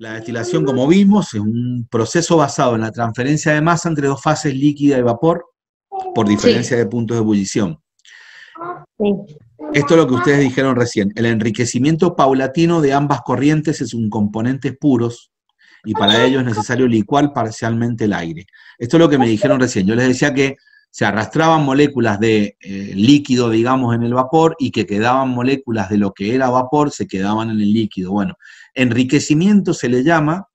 La destilación, como vimos, es un proceso basado en la transferencia de masa entre dos fases líquida y vapor por diferencia de puntos de ebullición. Esto es lo que ustedes dijeron recién. El enriquecimiento paulatino de ambas corrientes es un componentes puros y para ello es necesario licuar parcialmente el aire. Esto es lo que me dijeron recién. Yo les decía que se arrastraban moléculas de eh, líquido, digamos, en el vapor y que quedaban moléculas de lo que era vapor, se quedaban en el líquido. Bueno, enriquecimiento se le llama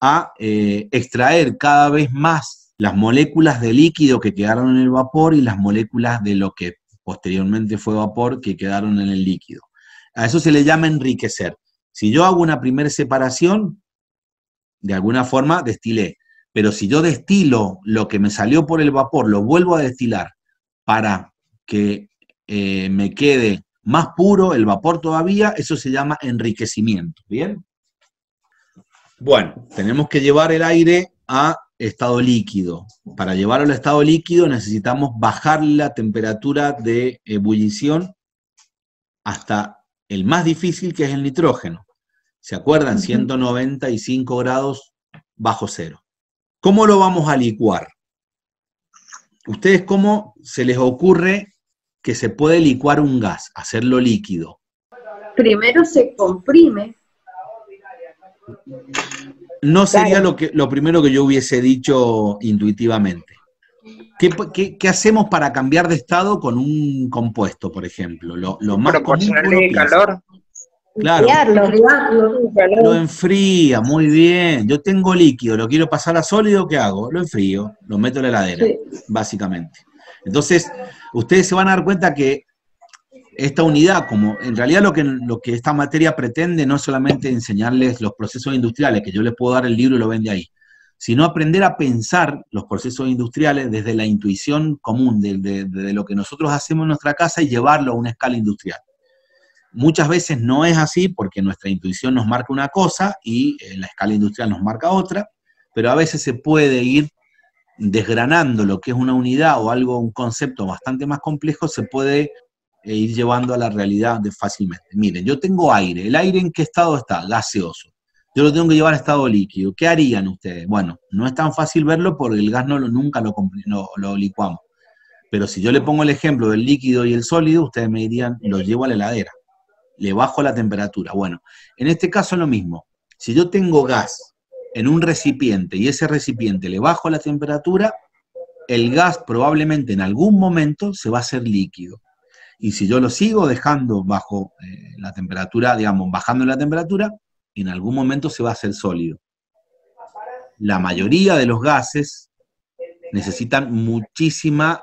a eh, extraer cada vez más las moléculas de líquido que quedaron en el vapor y las moléculas de lo que posteriormente fue vapor que quedaron en el líquido. A eso se le llama enriquecer. Si yo hago una primera separación, de alguna forma destilé. Pero si yo destilo lo que me salió por el vapor, lo vuelvo a destilar para que eh, me quede más puro el vapor todavía, eso se llama enriquecimiento. ¿Bien? Bueno, tenemos que llevar el aire a estado líquido. Para llevarlo al estado líquido necesitamos bajar la temperatura de ebullición hasta el más difícil que es el nitrógeno. ¿Se acuerdan? 195 grados bajo cero. ¿Cómo lo vamos a licuar? ¿Ustedes cómo se les ocurre que se puede licuar un gas, hacerlo líquido? Primero se comprime. No sería lo, que, lo primero que yo hubiese dicho intuitivamente. ¿Qué, hacemos para cambiar de estado con un compuesto, por ejemplo? Lo, más común, calor. Claro, lo enfría, muy bien. Yo tengo líquido, lo quiero pasar a sólido, ¿qué hago? Lo enfrío, lo meto en la heladera, básicamente. Entonces, ustedes se van a dar cuenta que esta unidad, como en realidad lo que, esta materia pretende no es solamente enseñarles los procesos industriales, que yo les puedo dar el libro y lo vende ahí, sino aprender a pensar los procesos industriales desde la intuición común, de lo que nosotros hacemos en nuestra casa y llevarlo a una escala industrial. Muchas veces no es así porque nuestra intuición nos marca una cosa y eh, la escala industrial nos marca otra, pero a veces se puede ir desgranando lo que es una unidad o algo, un concepto bastante más complejo, se puede eh, ir llevando a la realidad de fácilmente. Miren, yo tengo aire. ¿El aire en qué estado está? Gaseoso. Yo lo tengo que llevar a estado líquido. ¿Qué harían ustedes? Bueno, no es tan fácil verlo porque el gas no lo, nunca lo, lo, lo licuamos. Pero si yo le pongo el ejemplo del líquido y el sólido, ustedes me dirían, lo llevo a la heladera le bajo la temperatura. Bueno, en este caso lo mismo. Si yo tengo gas en un recipiente y ese recipiente le bajo la temperatura, el gas probablemente en algún momento se va a hacer líquido. Y si yo lo sigo dejando bajo eh, la temperatura, digamos, bajando la temperatura, en algún momento se va a hacer sólido. La mayoría de los gases necesitan muchísima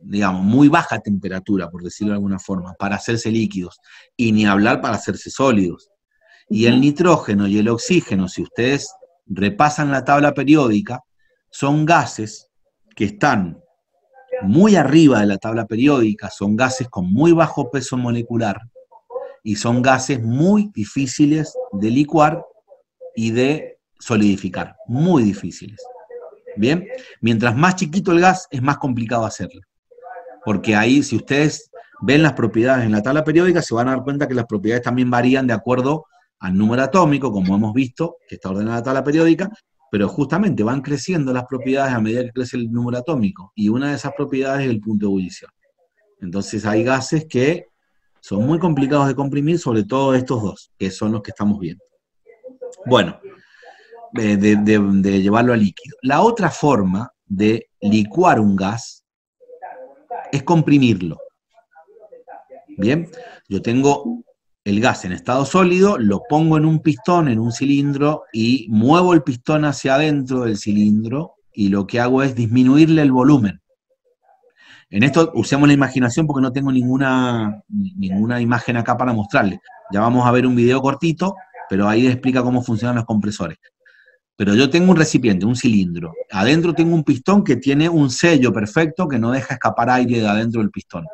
digamos, muy baja temperatura, por decirlo de alguna forma, para hacerse líquidos, y ni hablar para hacerse sólidos. Y el nitrógeno y el oxígeno, si ustedes repasan la tabla periódica, son gases que están muy arriba de la tabla periódica, son gases con muy bajo peso molecular y son gases muy difíciles de licuar y de solidificar, muy difíciles. Bien, mientras más chiquito el gas, es más complicado hacerlo porque ahí si ustedes ven las propiedades en la tabla periódica, se van a dar cuenta que las propiedades también varían de acuerdo al número atómico, como hemos visto, que está ordenada la tabla periódica, pero justamente van creciendo las propiedades a medida que crece el número atómico, y una de esas propiedades es el punto de ebullición. Entonces hay gases que son muy complicados de comprimir, sobre todo estos dos, que son los que estamos viendo. Bueno, eh, de, de llevarlo a líquido. La otra forma de licuar un gas es comprimirlo. Bien, yo tengo el gas en estado sólido, lo pongo en un pistón, en un cilindro, y muevo el pistón hacia adentro del cilindro, y lo que hago es disminuirle el volumen. En esto usemos la imaginación porque no tengo ninguna, ninguna imagen acá para mostrarle. Ya vamos a ver un video cortito, pero ahí explica cómo funcionan los compresores pero yo tengo un recipiente, un cilindro. Adentro tengo un pistón que tiene un sello perfecto que no deja escapar aire de adentro del pistón.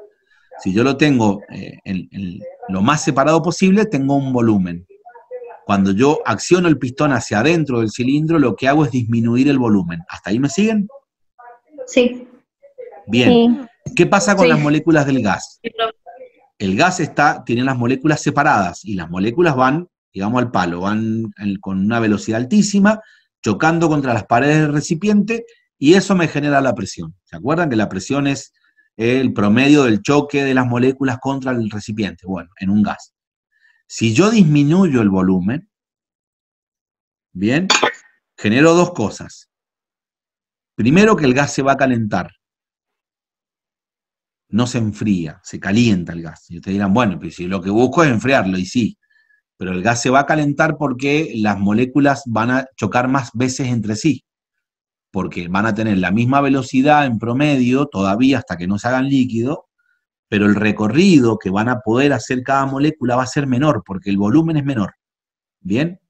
Si yo lo tengo eh, lo más separado posible, tengo un volumen. Cuando yo acciono el pistón hacia adentro del cilindro, lo que hago es disminuir el volumen. ¿Hasta ahí me siguen? Sí. Bien. ¿Qué pasa con las moléculas del gas? El gas está, tiene las moléculas separadas y las moléculas van digamos, al palo, van con una velocidad altísima, chocando contra las paredes del recipiente y eso me genera la presión. ¿Se acuerdan que la presión es el promedio del choque de las moléculas contra el recipiente? Bueno, en un gas. Si yo disminuyo el volumen, bien, genero dos cosas. Primero que el gas se va a calentar. No se enfría, se calienta el gas. Y ustedes dirán, bueno, pero si lo que busco es enfriarlo, y sí, pero el gas se va a calentar porque las moléculas van a chocar más veces entre sí, porque van a tener la misma velocidad en promedio todavía hasta que no se hagan líquido, pero el recorrido que van a poder hacer cada molécula va a ser menor, porque el volumen es menor. ¿Bien?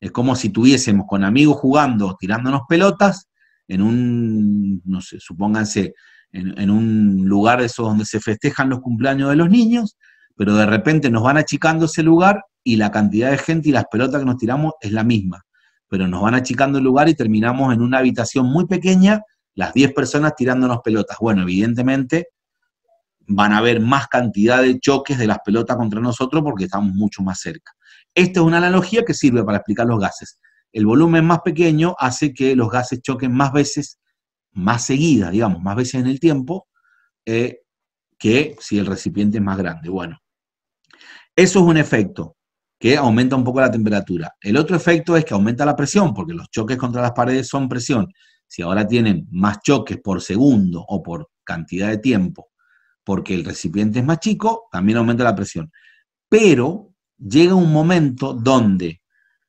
Es como si tuviésemos con amigos jugando, tirándonos pelotas, en un, no sé, supónganse, en, un lugar donde se festejan los cumpleaños de los niños, pero de repente nos van achicando ese lugar y la cantidad de gente y las pelotas que nos tiramos es la misma. Pero nos van achicando el lugar y terminamos en una habitación muy pequeña, las 10 personas tirándonos pelotas. Bueno, evidentemente van a haber más cantidad de choques de las pelotas contra nosotros porque estamos mucho más cerca. Esta es una analogía que sirve para explicar los gases. El volumen más pequeño hace que los gases choquen más veces, más seguidas, digamos, más veces en el tiempo, eh, que si el recipiente es más grande. Bueno, eso es un efecto que aumenta un poco la temperatura. El otro efecto es que aumenta la presión, porque los choques contra las paredes son presión. Si ahora tienen más choques por segundo o por cantidad de tiempo, porque el recipiente es más chico, también aumenta la presión. Pero llega un momento donde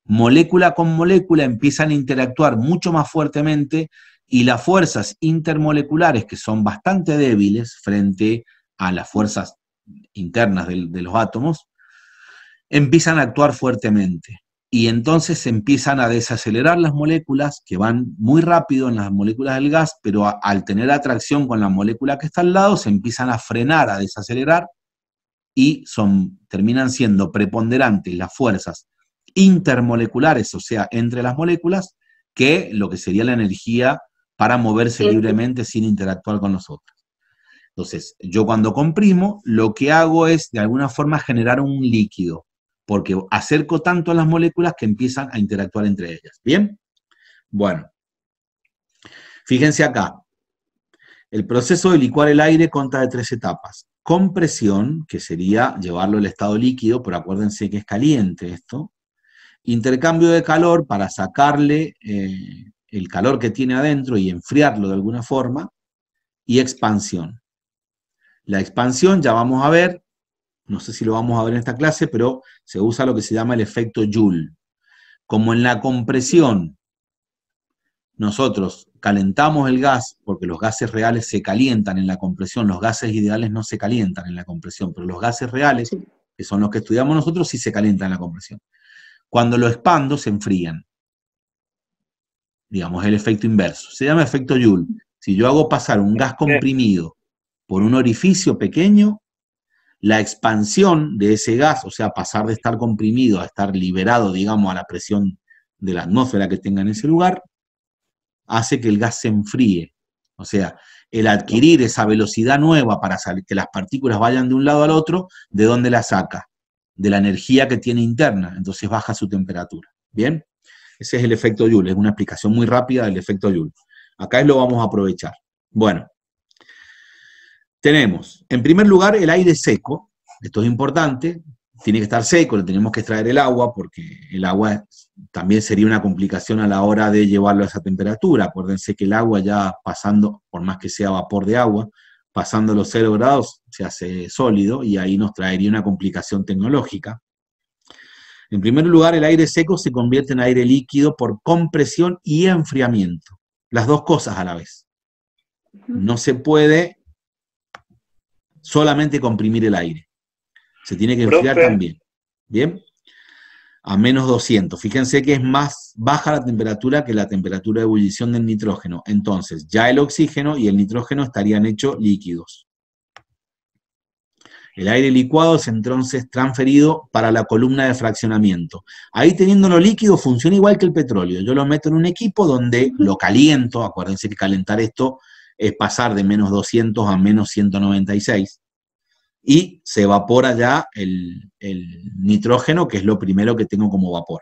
molécula con molécula empiezan a interactuar mucho más fuertemente y las fuerzas intermoleculares, que son bastante débiles frente a las fuerzas internas de, los átomos, empiezan a actuar fuertemente y entonces empiezan a desacelerar las moléculas que van muy rápido en las moléculas del gas, pero al tener atracción con la molécula que está al lado, se empiezan a frenar, a desacelerar y son, terminan siendo preponderantes las fuerzas intermoleculares, o sea, entre las moléculas, que lo que sería la energía para moverse libremente sin interactuar con nosotros. Entonces, yo cuando comprimo, lo que hago es de alguna forma generar un líquido porque acerco tanto a las moléculas que empiezan a interactuar entre ellas. ¿Bien? Bueno, fíjense acá. El proceso de licuar el aire consta de tres etapas. Compresión, que sería llevarlo al estado líquido, pero acuérdense que es caliente esto. Intercambio de calor para sacarle eh, el calor que tiene adentro y enfriarlo de alguna forma. Y expansión. La expansión, ya vamos a ver, no sé si lo vamos a ver en esta clase, pero se usa lo que se llama el efecto Joule. Como en la compresión, nosotros calentamos el gas, porque los gases reales se calientan en la compresión, los gases ideales no se calientan en la compresión, pero los gases reales, que son los que estudiamos nosotros, sí se calientan en la compresión. Cuando lo expando, se enfrían. Digamos, el efecto inverso. Se llama efecto Joule. Si yo hago pasar un gas comprimido por un orificio pequeño, la expansión de ese gas, o sea, pasar de estar comprimido a estar liberado, digamos, a la presión de la atmósfera que tenga en ese lugar, hace que el gas se enfríe. O sea, el adquirir esa velocidad nueva para que las partículas vayan de un lado al otro, ¿de dónde la saca? De la energía que tiene interna, entonces baja su temperatura. ¿Bien? Ese es el efecto Joule, es una explicación muy rápida del efecto Joule. Acá lo vamos a aprovechar. Bueno, tenemos, en primer lugar, el aire seco. Esto es importante. Tiene que estar seco, le tenemos que extraer el agua porque el agua también sería una complicación a la hora de llevarlo a esa temperatura. Acuérdense que el agua ya pasando, por más que sea vapor de agua, pasando los 0 grados se hace sólido y ahí nos traería una complicación tecnológica. En primer lugar, el aire seco se convierte en aire líquido por compresión y enfriamiento. Las dos cosas a la vez. No se puede solamente comprimir el aire. Se tiene que enfriar también. ¿Bien? A menos 200. Fíjense que es más baja la temperatura que la temperatura de ebullición del nitrógeno. Entonces, ya el oxígeno y el nitrógeno estarían hechos líquidos. El aire licuado es entonces transferido para la columna de fraccionamiento. Ahí teniéndolo líquido funciona igual que el petróleo. Yo lo meto en un equipo donde lo caliento, acuérdense que calentar esto es pasar de menos 200 a menos 196 y se evapora ya el, nitrógeno, que es lo primero que tengo como vapor.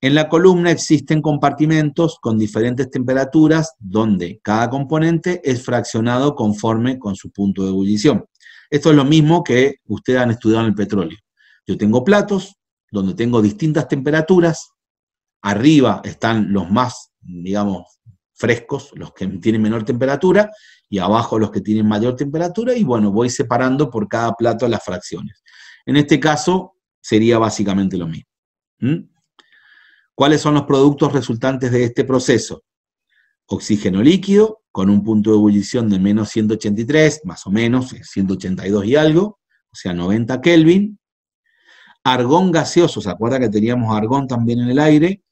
En la columna existen compartimentos con diferentes temperaturas donde cada componente es fraccionado conforme con su punto de ebullición. Esto es lo mismo que ustedes han estudiado en el petróleo. Yo tengo platos donde tengo distintas temperaturas. Arriba están los más, digamos, frescos, los que tienen menor temperatura, y abajo los que tienen mayor temperatura, y bueno, voy separando por cada plato las fracciones. En este caso sería básicamente lo mismo. ¿Mm? ¿Cuáles son los productos resultantes de este proceso? Oxígeno líquido, con un punto de ebullición de menos 183, más o menos, 182 y algo, o sea, 90 Kelvin. Argón gaseoso, ¿se acuerda que teníamos argón también en el aire?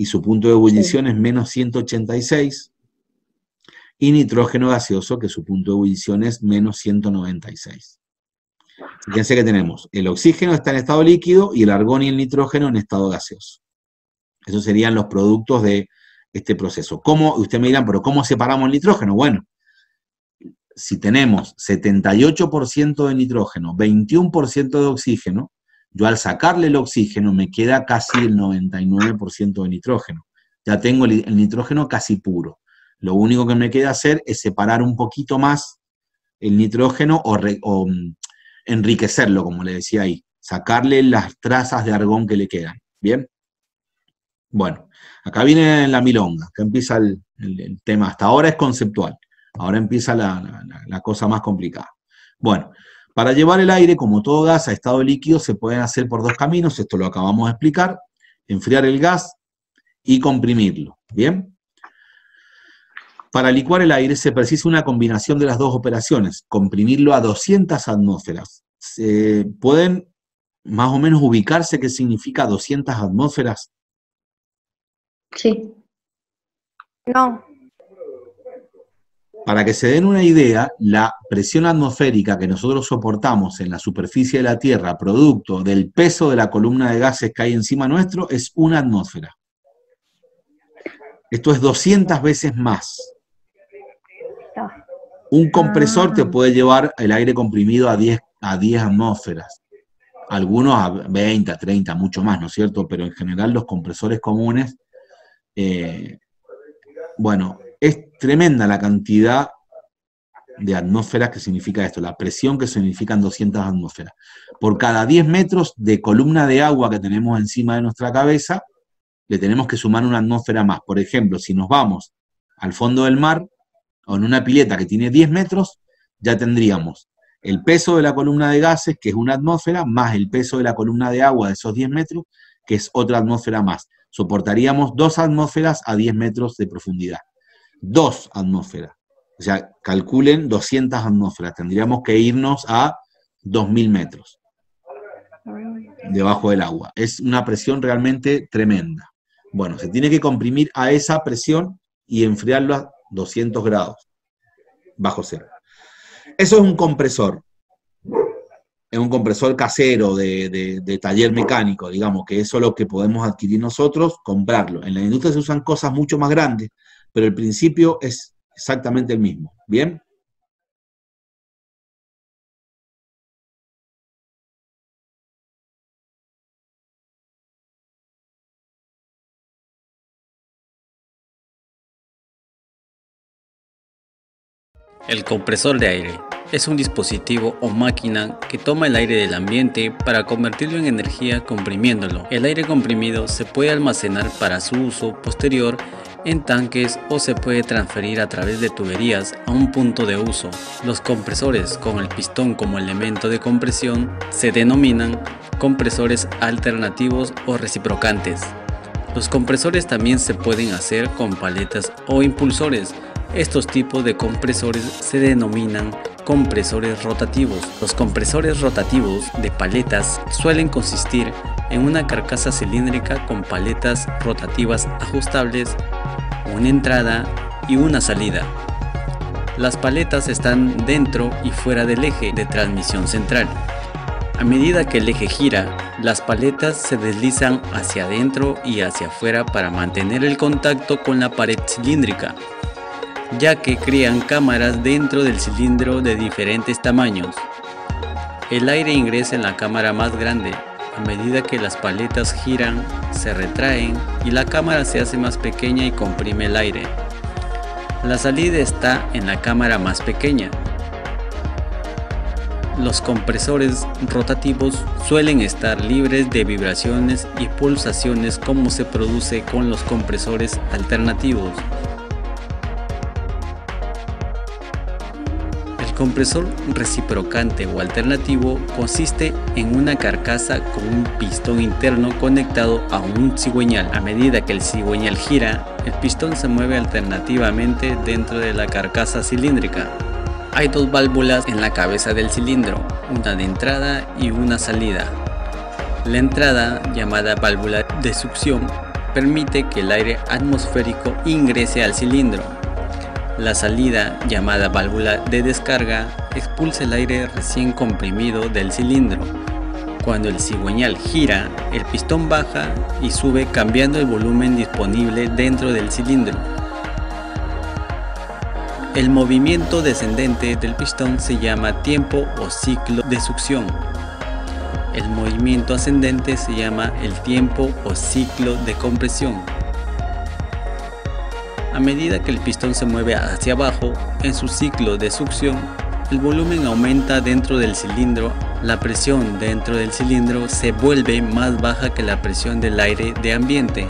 y su punto de ebullición es menos 186, y nitrógeno gaseoso, que su punto de ebullición es menos 196. Fíjense que tenemos el oxígeno está en estado líquido y el argón y el nitrógeno en estado gaseoso. Esos serían los productos de este proceso. ¿Cómo? Usted me dirán, pero ¿cómo separamos el nitrógeno? Bueno, si tenemos 78% de nitrógeno, 21% de oxígeno, yo al sacarle el oxígeno me queda casi el 99% de nitrógeno. Ya tengo el nitrógeno casi puro. Lo único que me queda hacer es separar un poquito más el nitrógeno o, mm, enriquecerlo, como le decía ahí. Sacarle las trazas de argón que le quedan. ¿Bien? Bueno, acá viene la milonga, que empieza el, tema. Hasta ahora es conceptual. Ahora empieza la cosa más complicada. Bueno, para llevar el aire, como todo gas, a estado líquido se pueden hacer por dos caminos, esto lo acabamos de explicar, enfriar el gas y comprimirlo, ¿bien? Para licuar el aire se precisa una combinación de las dos operaciones, comprimirlo a 200 atmósferas. ¿Pueden más o menos ubicarse qué significa 200 atmósferas? Sí. No. Para que se den una idea, la presión atmosférica que nosotros soportamos en la superficie de la Tierra, producto del peso de la columna de gases que hay encima nuestro, es una atmósfera. Esto es 200 veces más. Un compresor te ah. puede llevar el aire comprimido a 10, a 10 atmósferas, algunos a 20, 30, mucho más, ¿no es cierto? Pero en general los compresores comunes, eh, bueno, es tremenda la cantidad de atmósferas que significa esto, la presión que significan 200 atmósferas. Por cada 10 metros de columna de agua que tenemos encima de nuestra cabeza, le tenemos que sumar una atmósfera más. Por ejemplo, si nos vamos al fondo del mar o en una pileta que tiene 10 metros, ya tendríamos el peso de la columna de gases, que es una atmósfera, más el peso de la columna de agua de esos 10 metros, que es otra atmósfera más. Soportaríamos dos atmósferas a 10 metros de profundidad dos atmósferas. O sea, calculen 200 atmósferas. Tendríamos que irnos a 2.000 metros debajo del agua. Es una presión realmente tremenda. Bueno, se tiene que comprimir a esa presión y enfriarlo a 200 grados bajo cero. Eso es un compresor. Es un compresor casero de, de, taller mecánico, digamos, que eso es lo que podemos adquirir nosotros, comprarlo. En la industria se usan cosas mucho más grandes, pero el principio es exactamente el mismo. ¿Bien? El compresor de aire es un dispositivo o máquina que toma el aire del ambiente para convertirlo en energía comprimiéndolo. El aire comprimido se puede almacenar para su uso posterior en tanques o se puede transferir a través de tuberías a un punto de uso. Los compresores con el pistón como elemento de compresión se denominan compresores alternativos o reciprocantes. Los compresores también se pueden hacer con paletas o impulsores. Estos tipos de compresores se denominan compresores rotativos. Los compresores rotativos de paletas suelen consistir en una carcasa cilíndrica con paletas rotativas ajustables, una entrada y una salida. Las paletas están dentro y fuera del eje de transmisión central. A medida que el eje gira, las paletas se deslizan hacia adentro y hacia afuera para mantener el contacto con la pared cilíndrica ya que crean cámaras dentro del cilindro de diferentes tamaños. El aire ingresa en la cámara más grande, a medida que las paletas giran, se retraen y la cámara se hace más pequeña y comprime el aire. La salida está en la cámara más pequeña. Los compresores rotativos suelen estar libres de vibraciones y pulsaciones como se produce con los compresores alternativos, compresor reciprocante o alternativo consiste en una carcasa con un pistón interno conectado a un cigüeñal. A medida que el cigüeñal gira, el pistón se mueve alternativamente dentro de la carcasa cilíndrica. Hay dos válvulas en la cabeza del cilindro, una de entrada y una salida. La entrada, llamada válvula de succión, permite que el aire atmosférico ingrese al cilindro la salida, llamada válvula de descarga, expulsa el aire recién comprimido del cilindro. Cuando el cigüeñal gira, el pistón baja y sube cambiando el volumen disponible dentro del cilindro. El movimiento descendente del pistón se llama tiempo o ciclo de succión. El movimiento ascendente se llama el tiempo o ciclo de compresión. A medida que el pistón se mueve hacia abajo, en su ciclo de succión, el volumen aumenta dentro del cilindro, la presión dentro del cilindro se vuelve más baja que la presión del aire de ambiente.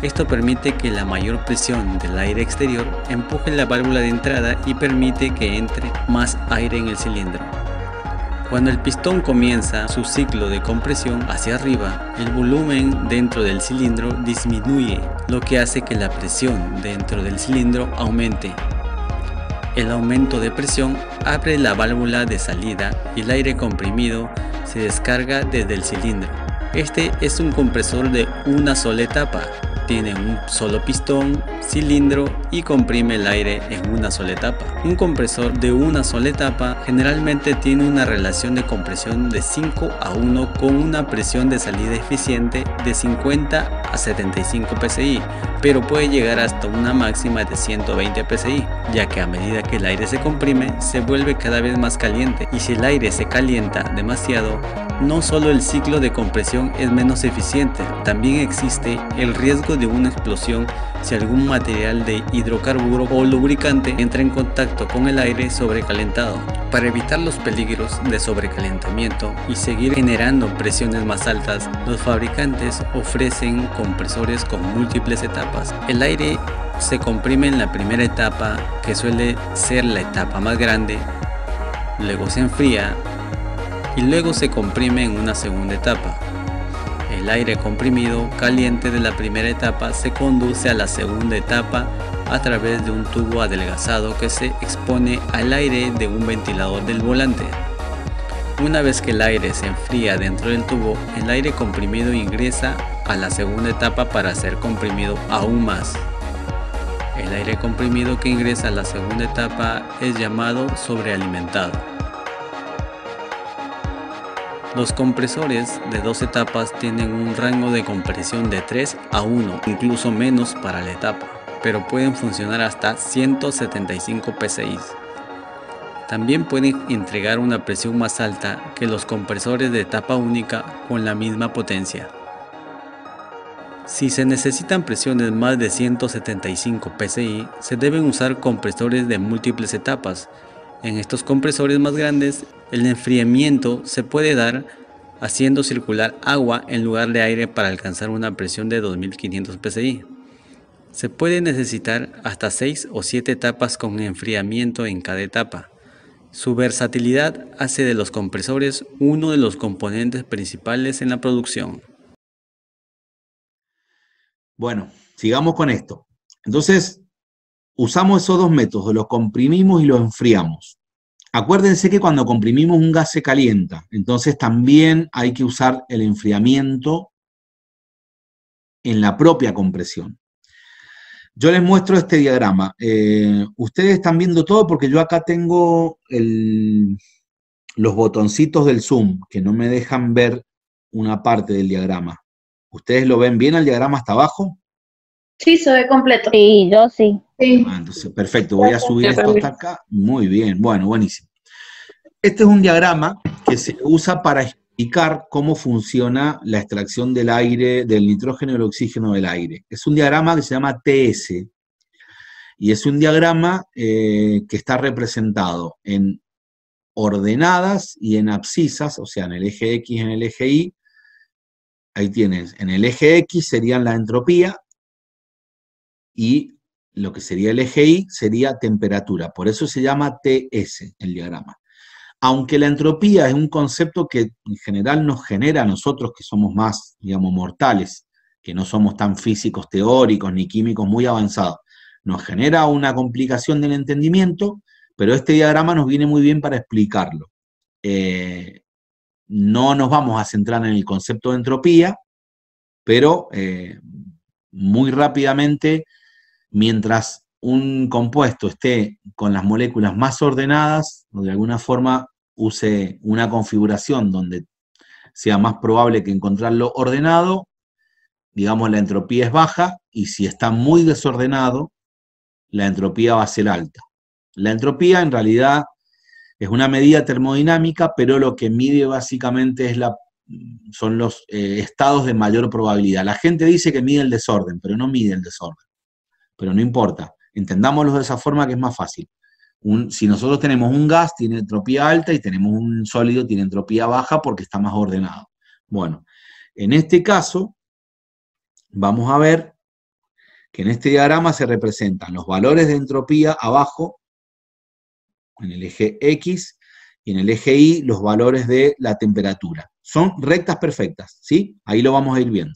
Esto permite que la mayor presión del aire exterior empuje la válvula de entrada y permite que entre más aire en el cilindro. Cuando el pistón comienza su ciclo de compresión hacia arriba, el volumen dentro del cilindro disminuye, lo que hace que la presión dentro del cilindro aumente. El aumento de presión abre la válvula de salida y el aire comprimido se descarga desde el cilindro. Este es un compresor de una sola etapa, tiene un solo pistón, cilindro y comprime el aire en una sola etapa. Un compresor de una sola etapa generalmente tiene una relación de compresión de 5 a 1 con una presión de salida eficiente de 50 a 75 psi, pero puede llegar hasta una máxima de 120 psi, ya que a medida que el aire se comprime se vuelve cada vez más caliente y si el aire se calienta demasiado no solo el ciclo de compresión es menos eficiente, también existe el riesgo de una explosión si algún material de hidrocarburo o lubricante entra en contacto con el aire sobrecalentado. Para evitar los peligros de sobrecalentamiento y seguir generando presiones más altas, los fabricantes ofrecen compresores con múltiples etapas. El aire se comprime en la primera etapa, que suele ser la etapa más grande, luego se enfría y luego se comprime en una segunda etapa. El aire comprimido caliente de la primera etapa se conduce a la segunda etapa a través de un tubo adelgazado que se expone al aire de un ventilador del volante. Una vez que el aire se enfría dentro del tubo, el aire comprimido ingresa a la segunda etapa para ser comprimido aún más. El aire comprimido que ingresa a la segunda etapa es llamado sobrealimentado. Los compresores de dos etapas tienen un rango de compresión de 3 a 1, incluso menos para la etapa, pero pueden funcionar hasta 175 psi. También pueden entregar una presión más alta que los compresores de etapa única con la misma potencia. Si se necesitan presiones más de 175 psi, se deben usar compresores de múltiples etapas, en estos compresores más grandes, el enfriamiento se puede dar haciendo circular agua en lugar de aire para alcanzar una presión de 2500 psi. Se puede necesitar hasta 6 o 7 etapas con enfriamiento en cada etapa. Su versatilidad hace de los compresores uno de los componentes principales en la producción. Bueno, sigamos con esto. Entonces, usamos esos dos métodos, los comprimimos y los enfriamos. Acuérdense que cuando comprimimos un gas se calienta, entonces también hay que usar el enfriamiento en la propia compresión. Yo les muestro este diagrama. Eh, ustedes están viendo todo porque yo acá tengo los botoncitos del zoom que no me dejan ver una parte del diagrama. ¿Ustedes lo ven bien al diagrama hasta abajo? Sí, se ve completo. Sí, yo sí entonces, perfecto, voy a subir esto hasta acá. Muy bien, bueno, buenísimo. Este es un diagrama que se usa para explicar cómo funciona la extracción del aire, del nitrógeno y el oxígeno del aire. Es un diagrama que se llama TS. Y es un diagrama eh, que está representado en ordenadas y en abscisas, o sea, en el eje X y en el eje Y. Ahí tienes, en el eje X serían la entropía y lo que sería el eje Y sería temperatura, por eso se llama TS el diagrama. Aunque la entropía es un concepto que en general nos genera a nosotros que somos más, digamos, mortales, que no somos tan físicos teóricos ni químicos muy avanzados, nos genera una complicación del entendimiento, pero este diagrama nos viene muy bien para explicarlo. Eh, no nos vamos a centrar en el concepto de entropía, pero eh, muy rápidamente mientras un compuesto esté con las moléculas más ordenadas, o de alguna forma use una configuración donde sea más probable que encontrarlo ordenado, digamos la entropía es baja y si está muy desordenado, la entropía va a ser alta. La entropía en realidad es una medida termodinámica, pero lo que mide básicamente es la, son los eh, estados de mayor probabilidad. La gente dice que mide el desorden, pero no mide el desorden pero no importa. Entendámoslo de esa forma que es más fácil. si nosotros tenemos un gas, tiene entropía alta y tenemos un sólido, tiene entropía baja porque está más ordenado. Bueno, en este caso, vamos a ver que en este diagrama se representan los valores de entropía abajo, en el eje X, y en el eje Y los valores de la temperatura. Son rectas perfectas, ¿sí? Ahí lo vamos a ir viendo.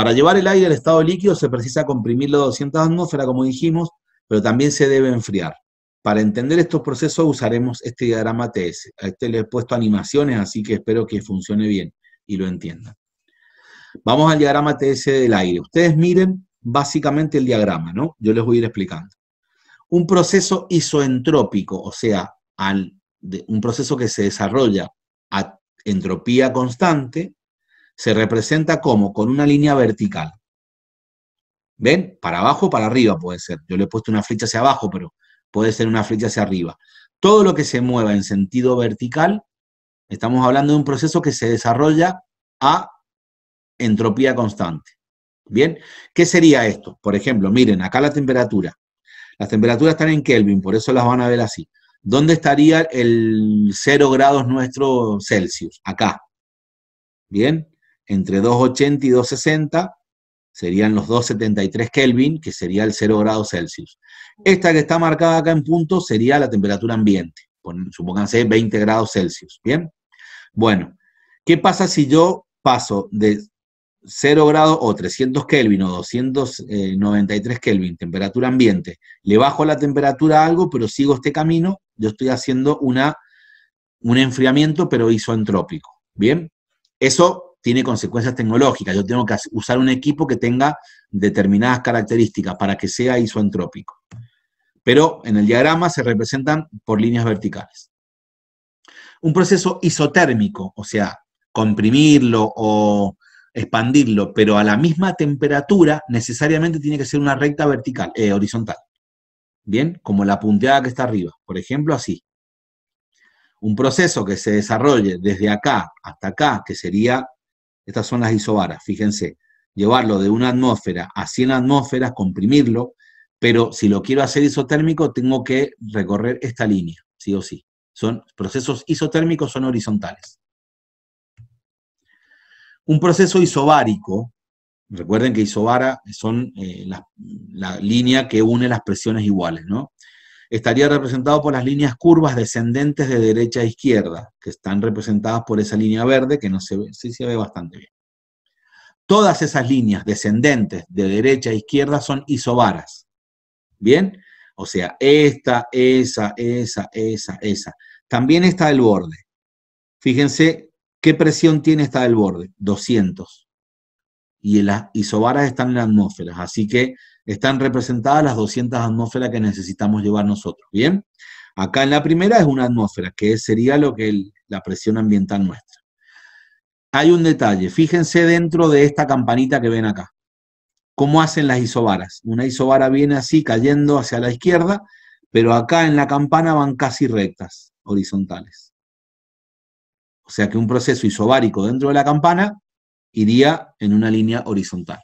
Para llevar el aire al estado líquido se precisa comprimirlo a 200 atmósferas, como dijimos, pero también se debe enfriar. Para entender estos procesos usaremos este diagrama TS. A este le he puesto animaciones, así que espero que funcione bien y lo entiendan. Vamos al diagrama TS del aire. Ustedes miren básicamente el diagrama, ¿no? Yo les voy a ir explicando. Un proceso isoentrópico, o sea, un proceso que se desarrolla a entropía constante, se representa como con una línea vertical. ¿Ven? Para abajo para arriba puede ser. Yo le he puesto una flecha hacia abajo, pero puede ser una flecha hacia arriba. Todo lo que se mueva en sentido vertical, estamos hablando de un proceso que se desarrolla a entropía constante. ¿Bien? ¿Qué sería esto? Por ejemplo, miren, acá la temperatura. Las temperaturas están en Kelvin, por eso las van a ver así. ¿Dónde estaría el 0 grados nuestro Celsius? Acá. ¿Bien? entre 2,80 y 2,60 serían los 2,73 Kelvin, que sería el 0 grado Celsius. Esta que está marcada acá en punto sería la temperatura ambiente, supónganse 20 grados Celsius, ¿bien? Bueno, ¿qué pasa si yo paso de 0 grado o 300 Kelvin o 293 Kelvin, temperatura ambiente, le bajo la temperatura a algo, pero sigo este camino, yo estoy haciendo una, un enfriamiento, pero isoentrópico. ¿Bien? Eso tiene consecuencias tecnológicas. Yo tengo que usar un equipo que tenga determinadas características para que sea isoentrópico. Pero en el diagrama se representan por líneas verticales. Un proceso isotérmico, o sea, comprimirlo o expandirlo, pero a la misma temperatura, necesariamente tiene que ser una recta vertical, eh, horizontal. ¿Bien? Como la punteada que está arriba. Por ejemplo, así. Un proceso que se desarrolle desde acá hasta acá, que sería estas son las isobaras, fíjense. Llevarlo de una atmósfera a 100 atmósferas, comprimirlo, pero si lo quiero hacer isotérmico, tengo que recorrer esta línea, sí o sí. Son procesos isotérmicos, son horizontales. Un proceso isobárico, recuerden que isobara son eh, la, línea que une las presiones iguales, ¿no? estaría representado por las líneas curvas descendentes de derecha a izquierda, que están representadas por esa línea verde que no se ve, sí se ve bastante bien. Todas esas líneas descendentes de derecha a izquierda son isobaras. ¿Bien? O sea, esta, esa, esa, esa, esa. También está el borde. Fíjense qué presión tiene esta del borde, 200. Y las isobaras están en la atmósfera, así que están representadas las 200 atmósferas que necesitamos llevar nosotros, ¿bien? Acá en la primera es una atmósfera, que sería lo que la presión ambiental nuestra. Hay un detalle, fíjense dentro de esta campanita que ven acá. ¿Cómo hacen las isobaras? Una isobara viene así cayendo hacia la izquierda, pero acá en la campana van casi rectas, horizontales. O sea que un proceso isobárico dentro de la campana iría en una línea horizontal.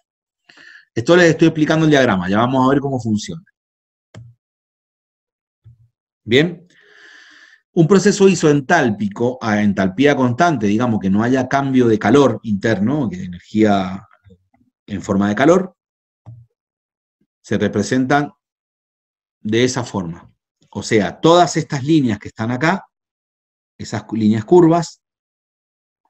Esto les estoy explicando el diagrama, ya vamos a ver cómo funciona. Bien. Un proceso isoentálpico, a entalpía constante, digamos que no haya cambio de calor interno, que energía en forma de calor, se representan de esa forma. O sea, todas estas líneas que están acá, esas líneas curvas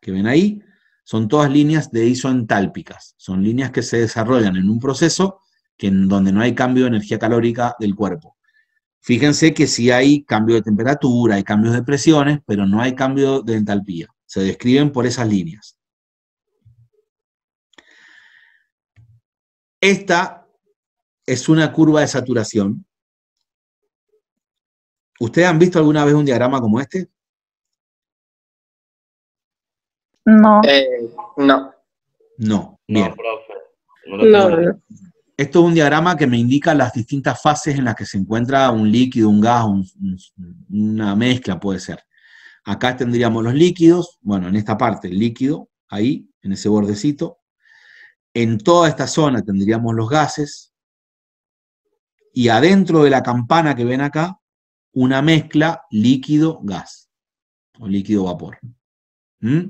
que ven ahí, son todas líneas de isoentálpicas, son líneas que se desarrollan en un proceso que en donde no hay cambio de energía calórica del cuerpo. Fíjense que sí hay cambio de temperatura, hay cambios de presiones, pero no hay cambio de entalpía. Se describen por esas líneas. Esta es una curva de saturación. ¿Ustedes han visto alguna vez un diagrama como este? Eh, no. no. No. No, profe. No, Esto es un diagrama que me indica las distintas fases en las que se encuentra un líquido, un gas, una mezcla puede ser. Acá tendríamos los líquidos, bueno, en esta parte líquido, ahí, en ese bordecito. En toda esta zona tendríamos los gases. Y adentro de la campana que ven acá, una mezcla líquido-gas o líquido-vapor. ¿Mm?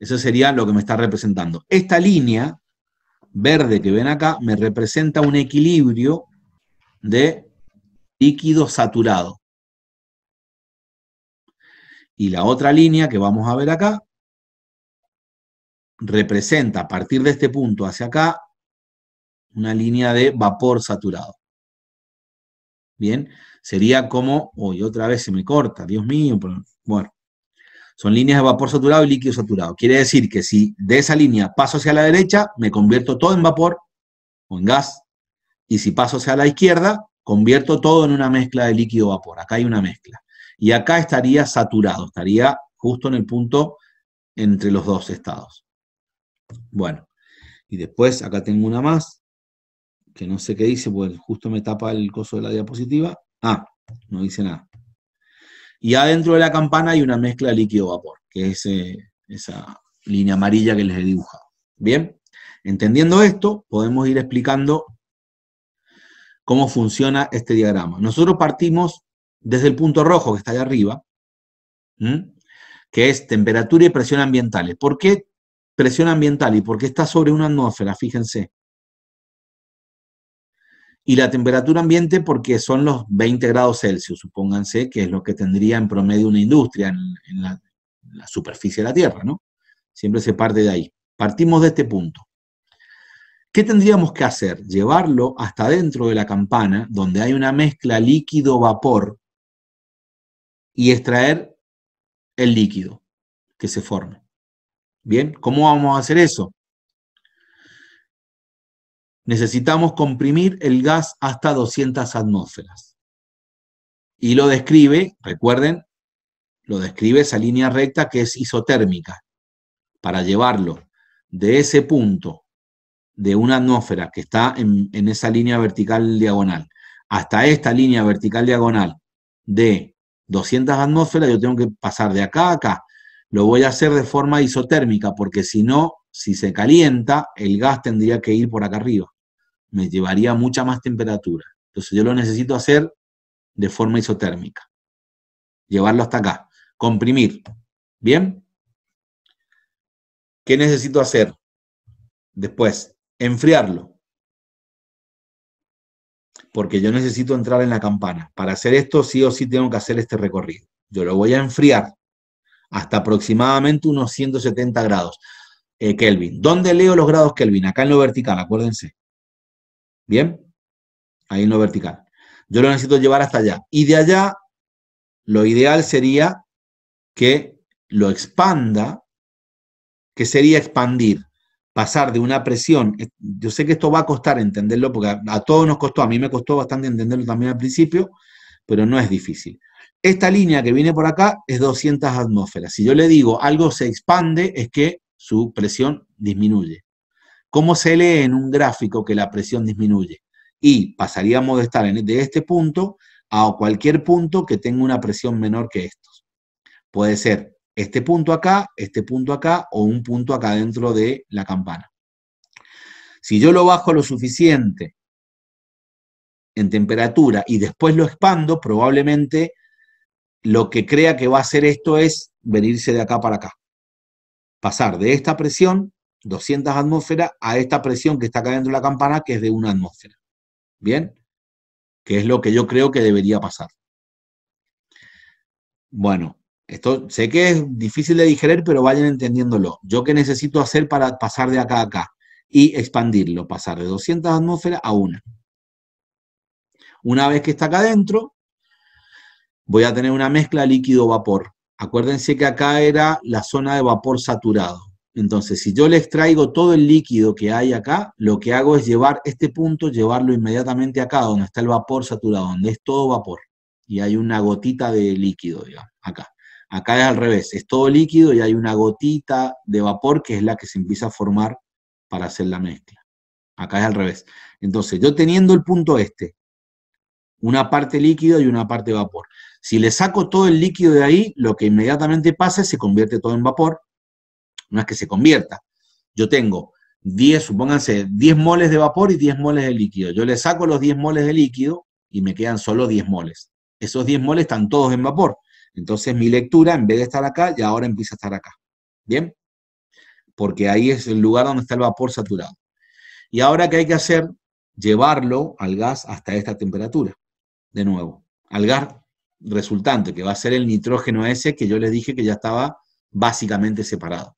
Eso sería lo que me está representando. Esta línea verde que ven acá me representa un equilibrio de líquido saturado. Y la otra línea que vamos a ver acá representa a partir de este punto hacia acá una línea de vapor saturado. Bien, sería como, hoy otra vez se me corta, Dios mío, bueno, son líneas de vapor saturado y líquido saturado. Quiere decir que si de esa línea paso hacia la derecha, me convierto todo en vapor o en gas. Y si paso hacia la izquierda, convierto todo en una mezcla de líquido-vapor. Acá hay una mezcla. Y acá estaría saturado, estaría justo en el punto entre los dos estados. Bueno, y después acá tengo una más, que no sé qué dice, pues justo me tapa el coso de la diapositiva. Ah, no dice nada y adentro de la campana hay una mezcla líquido-vapor, que es eh, esa línea amarilla que les he dibujado. Bien, entendiendo esto, podemos ir explicando cómo funciona este diagrama. Nosotros partimos desde el punto rojo que está allá arriba, que es temperatura y presión ambientales. ¿Por qué presión ambiental y por qué está sobre una atmósfera? Fíjense, y la temperatura ambiente porque son los 20 grados Celsius, supónganse, que es lo que tendría en promedio una industria en, la, la, superficie de la Tierra, ¿no? Siempre se parte de ahí. Partimos de este punto. ¿Qué tendríamos que hacer? Llevarlo hasta dentro de la campana, donde hay una mezcla líquido-vapor, y extraer el líquido que se forme. ¿Bien? ¿Cómo vamos a hacer eso? necesitamos comprimir el gas hasta 200 atmósferas. Y lo describe, recuerden, lo describe esa línea recta que es isotérmica. Para llevarlo de ese punto de una atmósfera que está en, esa línea vertical diagonal hasta esta línea vertical diagonal de 200 atmósferas, yo tengo que pasar de acá a acá. Lo voy a hacer de forma isotérmica porque si no, si se calienta, el gas tendría que ir por acá arriba me llevaría mucha más temperatura. Entonces yo lo necesito hacer de forma isotérmica. Llevarlo hasta acá. Comprimir. ¿Bien? ¿Qué necesito hacer? Después, enfriarlo. Porque yo necesito entrar en la campana. Para hacer esto, sí o sí tengo que hacer este recorrido. Yo lo voy a enfriar hasta aproximadamente unos 170 grados eh, Kelvin. ¿Dónde leo los grados Kelvin? Acá en lo vertical, acuérdense. ¿Bien? Ahí en lo vertical. Yo lo necesito llevar hasta allá. Y de allá, lo ideal sería que lo expanda, que sería expandir, pasar de una presión. Yo sé que esto va a costar entenderlo, porque a, a todos nos costó, a mí me costó bastante entenderlo también al principio, pero no es difícil. Esta línea que viene por acá es 200 atmósferas. Si yo le digo algo se expande, es que su presión disminuye. ¿Cómo se lee en un gráfico que la presión disminuye? Y pasaríamos de estar en, de este punto a cualquier punto que tenga una presión menor que estos. Puede ser este punto acá, este punto acá o un punto acá dentro de la campana. Si yo lo bajo lo suficiente en temperatura y después lo expando, probablemente lo que crea que va a hacer esto es venirse de acá para acá. Pasar de esta presión 200 atmósferas a esta presión que está acá de la campana, que es de una atmósfera. ¿Bien? Que es lo que yo creo que debería pasar. Bueno, esto sé que es difícil de digerir, pero vayan entendiéndolo. ¿Yo qué necesito hacer para pasar de acá a acá? Y expandirlo, pasar de 200 atmósferas a una. Una vez que está acá adentro, voy a tener una mezcla líquido-vapor. Acuérdense que acá era la zona de vapor saturado. Entonces, si yo le extraigo todo el líquido que hay acá, lo que hago es llevar este punto, llevarlo inmediatamente acá, donde está el vapor saturado, donde es todo vapor. Y hay una gotita de líquido, digamos, acá. Acá es al revés, es todo líquido y hay una gotita de vapor que es la que se empieza a formar para hacer la mezcla. Acá es al revés. Entonces, yo teniendo el punto este, una parte líquido y una parte vapor. Si le saco todo el líquido de ahí, lo que inmediatamente pasa es que se convierte todo en vapor no es que se convierta. Yo tengo 10, supónganse, 10 moles de vapor y 10 moles de líquido. Yo le saco los 10 moles de líquido y me quedan solo 10 moles. Esos 10 moles están todos en vapor. Entonces mi lectura, en vez de estar acá, ya ahora empieza a estar acá. ¿Bien? Porque ahí es el lugar donde está el vapor saturado. Y ahora, ¿qué hay que hacer? Llevarlo al gas hasta esta temperatura. De nuevo, al gas resultante, que va a ser el nitrógeno ese que yo les dije que ya estaba básicamente separado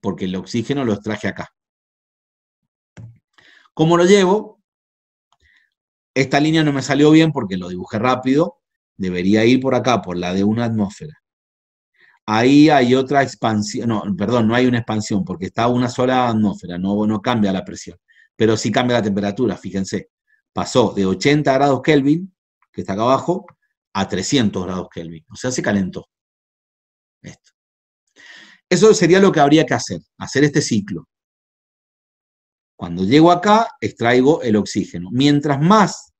porque el oxígeno lo extraje acá. ¿Cómo lo llevo? Esta línea no me salió bien porque lo dibujé rápido. Debería ir por acá, por la de una atmósfera. Ahí hay otra expansión, no, perdón, no hay una expansión porque está una sola atmósfera, no, no cambia la presión, pero sí cambia la temperatura, fíjense. Pasó de 80 grados Kelvin, que está acá abajo, a 300 grados Kelvin, o sea, se calentó. Esto. Eso sería lo que habría que hacer, hacer este ciclo. Cuando llego acá, extraigo el oxígeno. Mientras más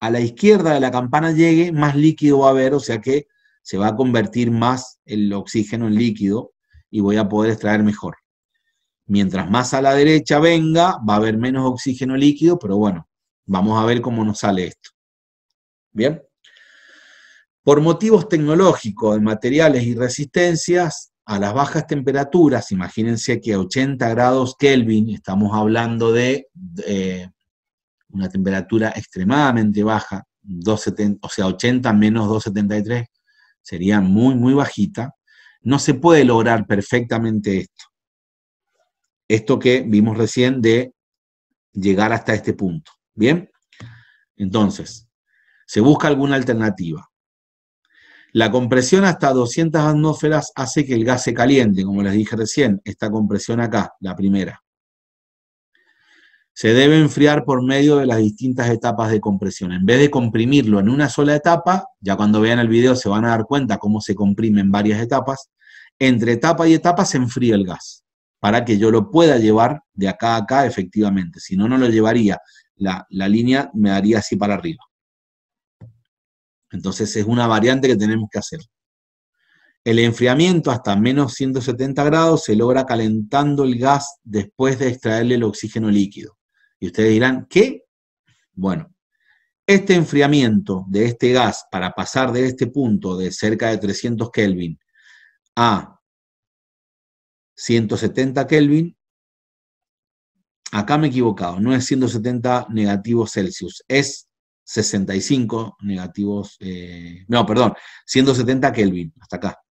a la izquierda de la campana llegue, más líquido va a haber, o sea que se va a convertir más el oxígeno en líquido y voy a poder extraer mejor. Mientras más a la derecha venga, va a haber menos oxígeno líquido, pero bueno, vamos a ver cómo nos sale esto. Bien. Por motivos tecnológicos de materiales y resistencias, a las bajas temperaturas, imagínense que a 80 grados Kelvin, estamos hablando de, eh, una temperatura extremadamente baja, 270, o sea, 80 menos 273 sería muy, muy bajita, no se puede lograr perfectamente esto. Esto que vimos recién de llegar hasta este punto. ¿Bien? Entonces, se busca alguna alternativa. La compresión hasta 200 atmósferas hace que el gas se caliente, como les dije recién, esta compresión acá, la primera. Se debe enfriar por medio de las distintas etapas de compresión. En vez de comprimirlo en una sola etapa, ya cuando vean el video se van a dar cuenta cómo se comprime en varias etapas, entre etapa y etapa se enfría el gas, para que yo lo pueda llevar de acá a acá efectivamente, si no, no lo llevaría. La, la línea me daría así para arriba. Entonces es una variante que tenemos que hacer. El enfriamiento hasta menos 170 grados se logra calentando el gas después de extraerle el oxígeno líquido. Y ustedes dirán, ¿qué? Bueno, este enfriamiento de este gas para pasar de este punto de cerca de 300 Kelvin a 170 Kelvin, acá me he equivocado, no es 170 negativos Celsius, es 65 negativos, eh, no, perdón, 170 Kelvin, hasta acá.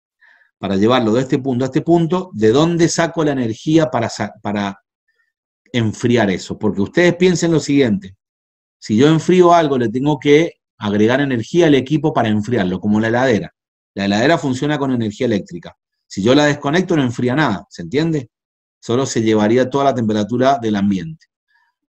Para llevarlo de este punto a este punto, ¿de dónde saco la energía para, para enfriar eso? Porque ustedes piensen lo siguiente, si yo enfrío algo, le tengo que agregar energía al equipo para enfriarlo, como la heladera. La heladera funciona con energía eléctrica. Si yo la desconecto, no enfría nada, ¿se entiende? Solo se llevaría toda la temperatura del ambiente.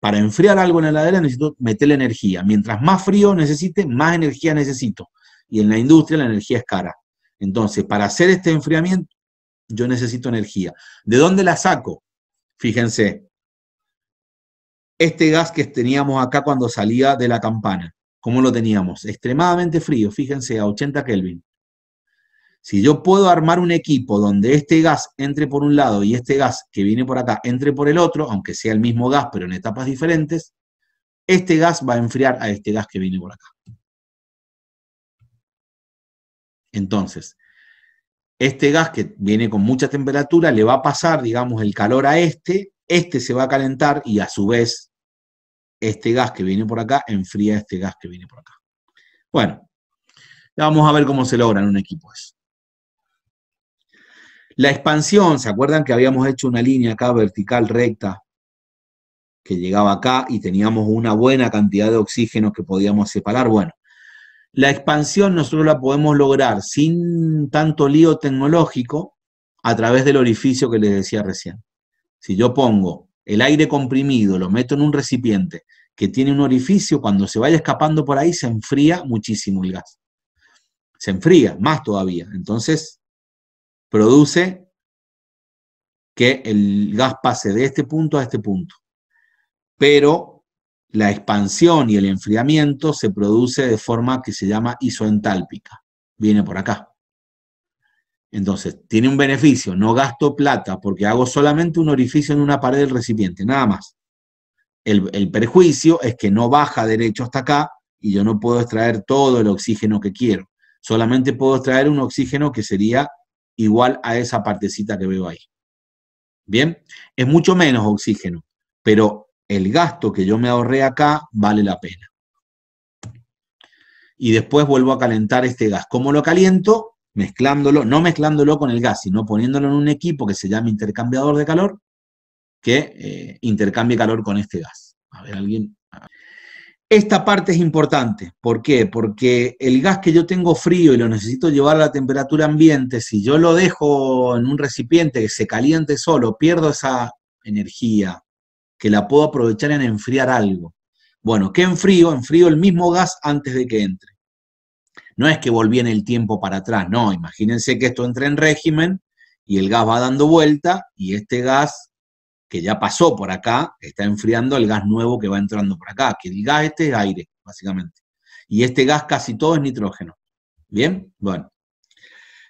Para enfriar algo en la heladera necesito meterle energía. Mientras más frío necesite, más energía necesito. Y en la industria la energía es cara. Entonces, para hacer este enfriamiento, yo necesito energía. ¿De dónde la saco? Fíjense, este gas que teníamos acá cuando salía de la campana, ¿cómo lo teníamos? Extremadamente frío, fíjense, a 80 Kelvin. Si yo puedo armar un equipo donde este gas entre por un lado y este gas que viene por acá entre por el otro, aunque sea el mismo gas pero en etapas diferentes, este gas va a enfriar a este gas que viene por acá. Entonces, este gas que viene con mucha temperatura le va a pasar, digamos, el calor a este, este se va a calentar y a su vez este gas que viene por acá enfría a este gas que viene por acá. Bueno, ya vamos a ver cómo se logra en un equipo eso. La expansión, ¿se acuerdan que habíamos hecho una línea acá vertical recta que llegaba acá y teníamos una buena cantidad de oxígeno que podíamos separar? Bueno, la expansión nosotros la podemos lograr sin tanto lío tecnológico a través del orificio que les decía recién. Si yo pongo el aire comprimido, lo meto en un recipiente que tiene un orificio, cuando se vaya escapando por ahí se enfría muchísimo el gas. Se enfría más todavía. Entonces produce que el gas pase de este punto a este punto. Pero la expansión y el enfriamiento se produce de forma que se llama isoentálpica. Viene por acá. Entonces, tiene un beneficio, no gasto plata porque hago solamente un orificio en una pared del recipiente, nada más. El, perjuicio es que no baja derecho hasta acá y yo no puedo extraer todo el oxígeno que quiero. Solamente puedo extraer un oxígeno que sería igual a esa partecita que veo ahí. Bien, es mucho menos oxígeno, pero el gasto que yo me ahorré acá vale la pena. Y después vuelvo a calentar este gas. ¿Cómo lo caliento? Mezclándolo, no mezclándolo con el gas, sino poniéndolo en un equipo que se llama intercambiador de calor, que eh, intercambie calor con este gas. A ver, alguien esta parte es importante. ¿Por qué? Porque el gas que yo tengo frío y lo necesito llevar a la temperatura ambiente, si yo lo dejo en un recipiente que se caliente solo, pierdo esa energía que la puedo aprovechar en enfriar algo. Bueno, ¿qué enfrío? Enfrío el mismo gas antes de que entre. No es que volví en el tiempo para atrás, no. Imagínense que esto entre en régimen y el gas va dando vuelta y este gas que ya pasó por acá, está enfriando el gas nuevo que va entrando por acá, que el gas este es aire, básicamente. Y este gas casi todo es nitrógeno. ¿Bien? Bueno.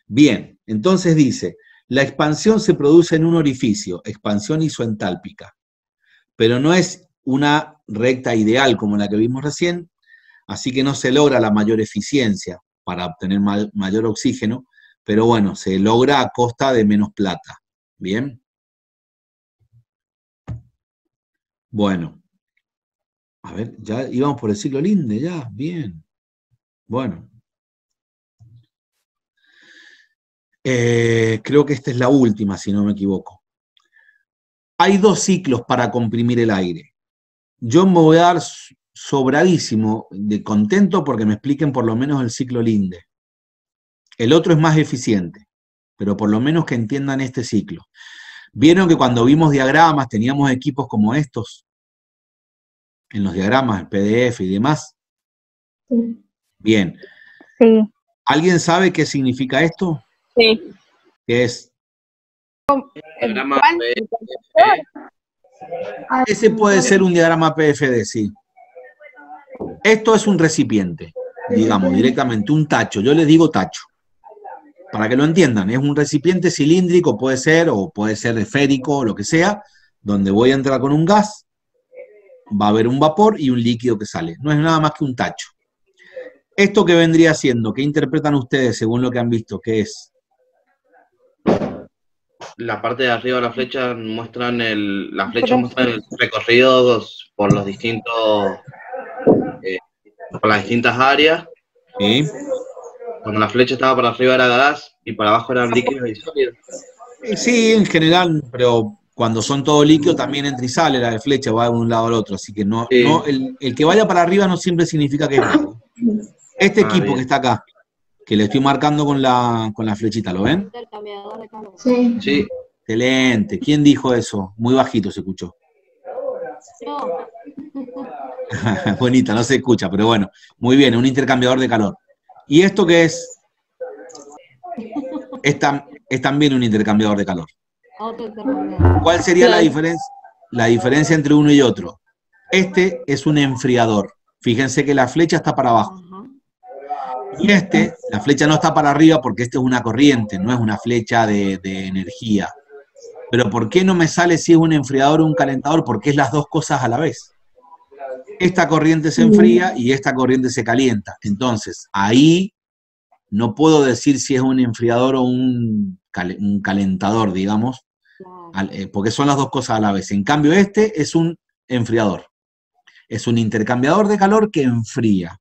Bien, entonces dice, la expansión se produce en un orificio, expansión isoentálpica, pero no es una recta ideal como la que vimos recién, así que no se logra la mayor eficiencia para obtener mayor oxígeno, pero bueno, se logra a costa de menos plata. Bien, Bueno, a ver, ya íbamos por el ciclo Linde, ya, bien. Bueno. Eh, creo que esta es la última, si no me equivoco. Hay dos ciclos para comprimir el aire. Yo me voy a dar sobradísimo de contento porque me expliquen por lo menos el ciclo Linde. El otro es más eficiente, pero por lo menos que entiendan este ciclo. Vieron que cuando vimos diagramas teníamos equipos como estos, en los diagramas, el PDF y demás? Bien. ¿Alguien sabe qué significa esto? Sí. ¿Qué es? Ah, Ese puede ser un diagrama PFD, sí. Esto es un recipiente, digamos, directamente un tacho. Yo les digo tacho. Para que lo entiendan, es un recipiente cilíndrico, puede ser, o puede ser esférico, o lo que sea, donde voy a entrar con un gas va a haber un vapor y un líquido que sale. No es nada más que un tacho. Esto qué vendría siendo, ¿qué interpretan ustedes según lo que han visto? ¿Qué es? La parte de arriba de la flecha muestran el, las flechas el recorrido por los distintos, eh, por las distintas áreas. Cuando la flecha estaba para arriba era gas y para abajo eran líquidos y sólidos. Sí, en general, pero cuando son todo líquido también entra y sale la flecha, va de un lado al otro. Así que no, el, que vaya para arriba no siempre significa que ah, Este equipo que está acá, que le estoy marcando con la, flechita, ¿lo ven? intercambiador de Sí. sí. Excelente. ¿Quién dijo eso? Muy bajito se escuchó. Bonita, no se escucha, pero bueno. Muy bien, un intercambiador de calor. ¿Y esto qué es? es también un intercambiador de calor. ¿Cuál sería la diferencia, entre uno y otro? Este es un enfriador. Fíjense que la flecha está para abajo. Y este, la flecha no está para arriba porque este es una corriente, no es una flecha de, energía. Pero ¿por qué no me sale si es un enfriador o un calentador? Porque es las dos cosas a la vez. Esta corriente se enfría y esta corriente se calienta. Entonces, ahí no puedo decir si es un enfriador o un calentador, digamos, eh, porque son las dos cosas a la vez. En cambio, este es un enfriador. Es un intercambiador de calor que enfría.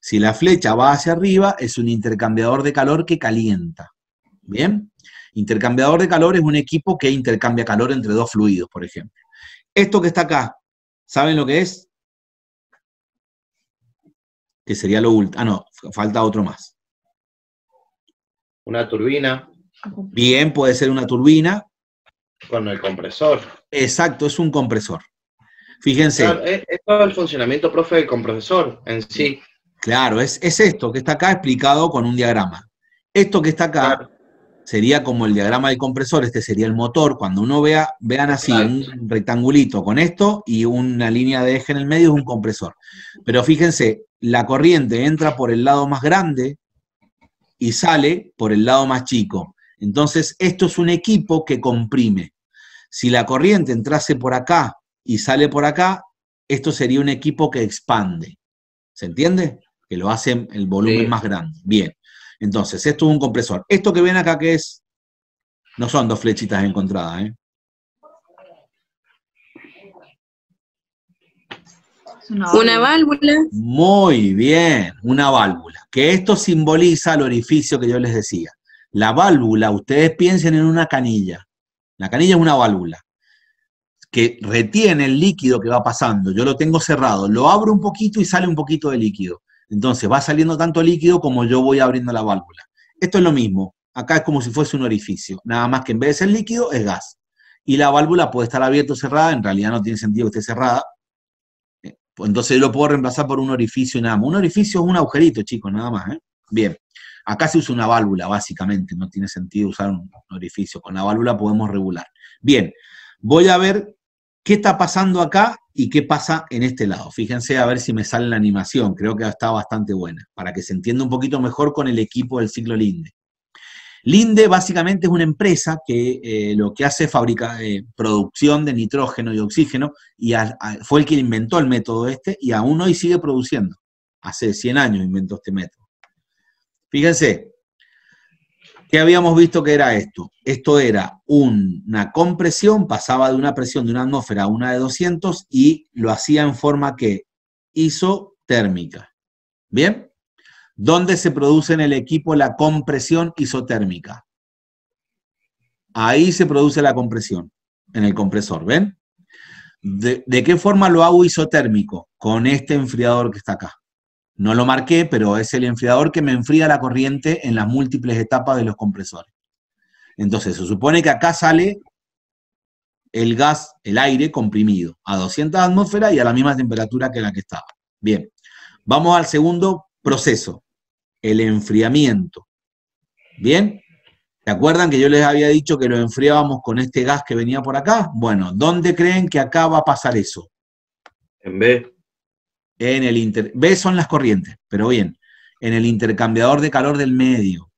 Si la flecha va hacia arriba, es un intercambiador de calor que calienta. ¿Bien? Intercambiador de calor es un equipo que intercambia calor entre dos fluidos, por ejemplo. Esto que está acá, ¿saben lo que es? Que sería lo último. Ah, no, falta otro más. Una turbina. Bien, puede ser una turbina, con el compresor. Exacto, es un compresor. Fíjense. es, todo el funcionamiento, profe, del compresor en sí. Claro, es, esto que está acá explicado con un diagrama. Esto que está acá sería como el diagrama del compresor, este sería el motor. Cuando uno vea, vean así un rectangulito con esto y una línea de eje en el medio es un compresor. Pero fíjense, la corriente entra por el lado más grande y sale por el lado más chico. Entonces, esto es un equipo que comprime. Si la corriente entrase por acá y sale por acá, esto sería un equipo que expande. ¿Se entiende? Que lo hace el volumen más grande. Bien. Entonces, esto es un compresor. Esto que ven acá que es, no son dos flechitas encontradas, ¿eh? una válvula. Muy bien, una válvula. Que esto simboliza el orificio que yo les decía. La válvula, ustedes piensen en una canilla. La canilla es una válvula que retiene el líquido que va pasando. Yo lo tengo cerrado, lo abro un poquito y sale un poquito de líquido. Entonces va saliendo tanto líquido como yo voy abriendo la válvula. Esto es lo mismo. Acá es como si fuese un orificio, nada más que en vez de ser líquido es gas. Y la válvula puede estar abierta o cerrada, en realidad no tiene sentido que esté cerrada. Eh, pues entonces yo lo puedo reemplazar por un orificio nada más. Un orificio es un agujerito, chicos, nada más. ¿eh? Bien. Acá se usa una válvula, básicamente, no tiene sentido usar un orificio. Con la válvula podemos regular. Bien, voy a ver qué está pasando acá y qué pasa en este lado. Fíjense a ver si me sale la animación, creo que está bastante buena, para que se entienda un poquito mejor con el equipo del ciclo Linde. Linde básicamente es una empresa que eh, lo que hace es fabrica, eh, producción de nitrógeno y oxígeno, y fue el que inventó el método este, y aún hoy sigue produciendo. Hace 100 años inventó este método. Fíjense, ¿qué habíamos visto que era esto? Esto era una compresión, pasaba de una presión de una atmósfera a una de 200 y lo hacía en forma que isotérmica. ¿Bien? ¿Dónde se produce en el equipo la compresión isotérmica? Ahí se produce la compresión, en el compresor, ¿ven? ¿De, de qué forma lo hago isotérmico? Con este enfriador que está acá. No lo marqué, pero es el enfriador que me enfría la corriente en las múltiples etapas de los compresores. Entonces, se supone que acá sale el gas, el aire comprimido, a 200 atmósferas y a la misma temperatura que la que estaba. Bien, vamos al segundo proceso, el enfriamiento. Bien, ¿te acuerdan que yo les había dicho que lo enfriábamos con este gas que venía por acá? Bueno, ¿dónde creen que acá va a pasar eso? En B en el inter... B son las corrientes, pero bien, en el intercambiador de calor del medio.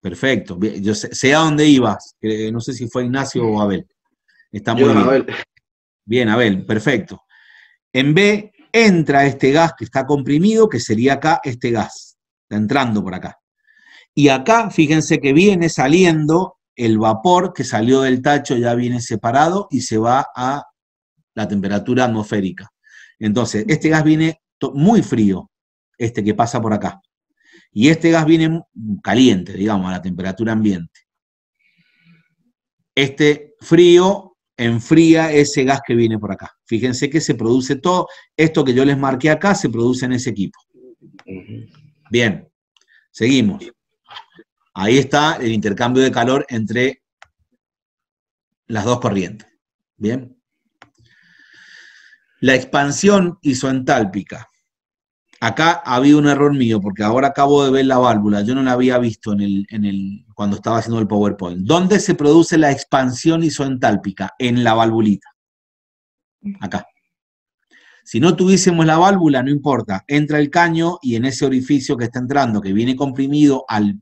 Perfecto. Yo sé, a dónde ibas. no sé si fue Ignacio o Abel. Está bien. Abel. Bien, Abel, perfecto. En B entra este gas que está comprimido, que sería acá este gas. Está entrando por acá. Y acá, fíjense que viene saliendo el vapor que salió del tacho, ya viene separado y se va a la temperatura atmosférica. Entonces, este gas viene muy frío, este que pasa por acá. Y este gas viene caliente, digamos, a la temperatura ambiente. Este frío enfría ese gas que viene por acá. Fíjense que se produce todo, esto que yo les marqué acá se produce en ese equipo. Bien, seguimos. Ahí está el intercambio de calor entre las dos corrientes. Bien. La expansión isoentálpica. Acá había un error mío, porque ahora acabo de ver la válvula, yo no la había visto en el, en el, cuando estaba haciendo el PowerPoint. ¿Dónde se produce la expansión isoentálpica? En la válvulita, Acá. Si no tuviésemos la válvula, no importa, entra el caño y en ese orificio que está entrando, que viene comprimido, al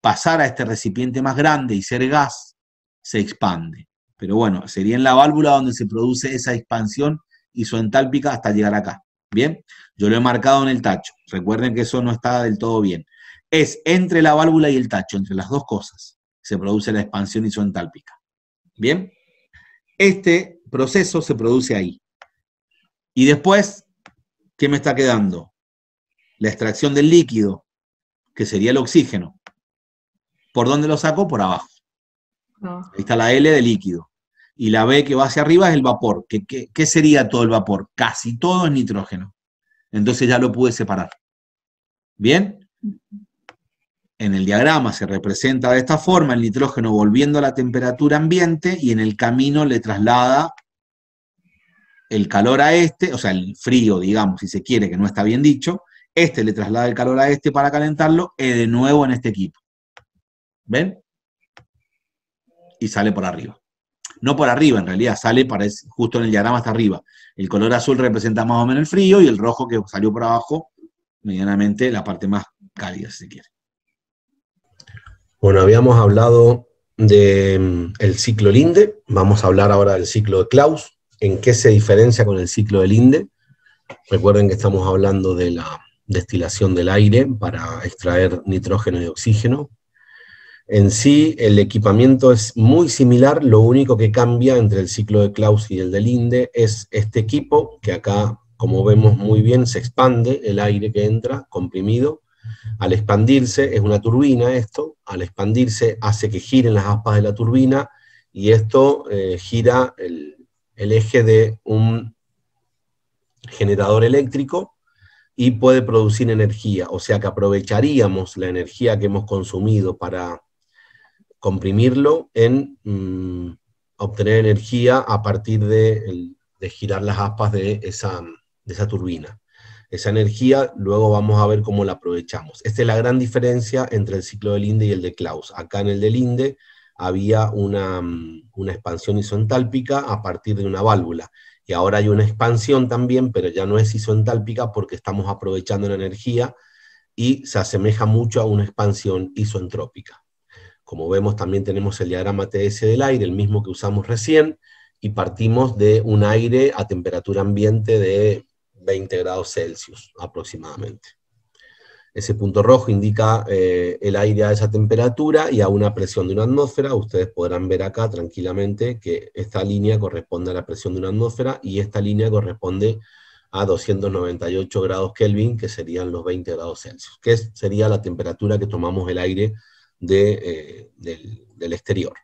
pasar a este recipiente más grande y ser gas, se expande. Pero bueno, sería en la válvula donde se produce esa expansión isoentálpica hasta llegar acá. Bien, yo lo he marcado en el tacho. Recuerden que eso no está del todo bien. Es entre la válvula y el tacho, entre las dos cosas, se produce la expansión isoentálpica. Bien, este proceso se produce ahí. Y después, ¿qué me está quedando? La extracción del líquido, que sería el oxígeno. ¿Por dónde lo saco? Por abajo. Ahí está la L de líquido y la B que va hacia arriba es el vapor. ¿Qué, sería todo el vapor? Casi todo es nitrógeno. Entonces ya lo pude separar. ¿Bien? En el diagrama se representa de esta forma el nitrógeno volviendo a la temperatura ambiente y en el camino le traslada el calor a este, o sea, el frío, digamos, si se quiere, que no está bien dicho, este le traslada el calor a este para calentarlo y e de nuevo en este equipo. ¿Ven? Y sale por arriba no por arriba, en realidad sale justo en el diagrama hasta arriba. El color azul representa más o menos el frío y el rojo que salió por abajo, medianamente la parte más cálida, si se quiere. Bueno, habíamos hablado del mm, ciclo Linde, vamos a hablar ahora del ciclo de Klaus, en qué se diferencia con el ciclo de Linde. Recuerden que estamos hablando de la destilación del aire para extraer nitrógeno y oxígeno en sí, el equipamiento es muy similar, lo único que cambia entre el ciclo de Klaus y el del Linde es este equipo, que acá, como vemos muy bien, se expande el aire que entra comprimido. Al expandirse, es una turbina esto, al expandirse hace que giren las aspas de la turbina y esto eh, gira el eje de un generador eléctrico y puede producir energía, o sea que aprovecharíamos la energía que hemos consumido para comprimirlo en mm, obtener energía a partir de, girar las aspas de esa, de esa turbina esa energía, luego vamos a ver cómo la aprovechamos. Esta es la gran diferencia entre el ciclo del INDE y el de Klaus. Acá en el del INDE había una, mm, una, expansión isoentálpica a partir de una válvula, y ahora hay una expansión también, pero ya no es isoentálpica porque estamos aprovechando la energía y se asemeja mucho a una expansión isoentrópica. Como vemos, también tenemos el diagrama TS del aire, el mismo que usamos recién, y partimos de un aire a temperatura ambiente de 20 grados Celsius aproximadamente. Ese punto rojo indica eh, el aire a esa temperatura y a una presión de una atmósfera. Ustedes podrán ver acá tranquilamente que esta línea corresponde a la presión de una atmósfera y esta línea corresponde a 298 grados Kelvin, que serían los 20 grados Celsius, que sería la temperatura que tomamos el aire eh, del, exterior.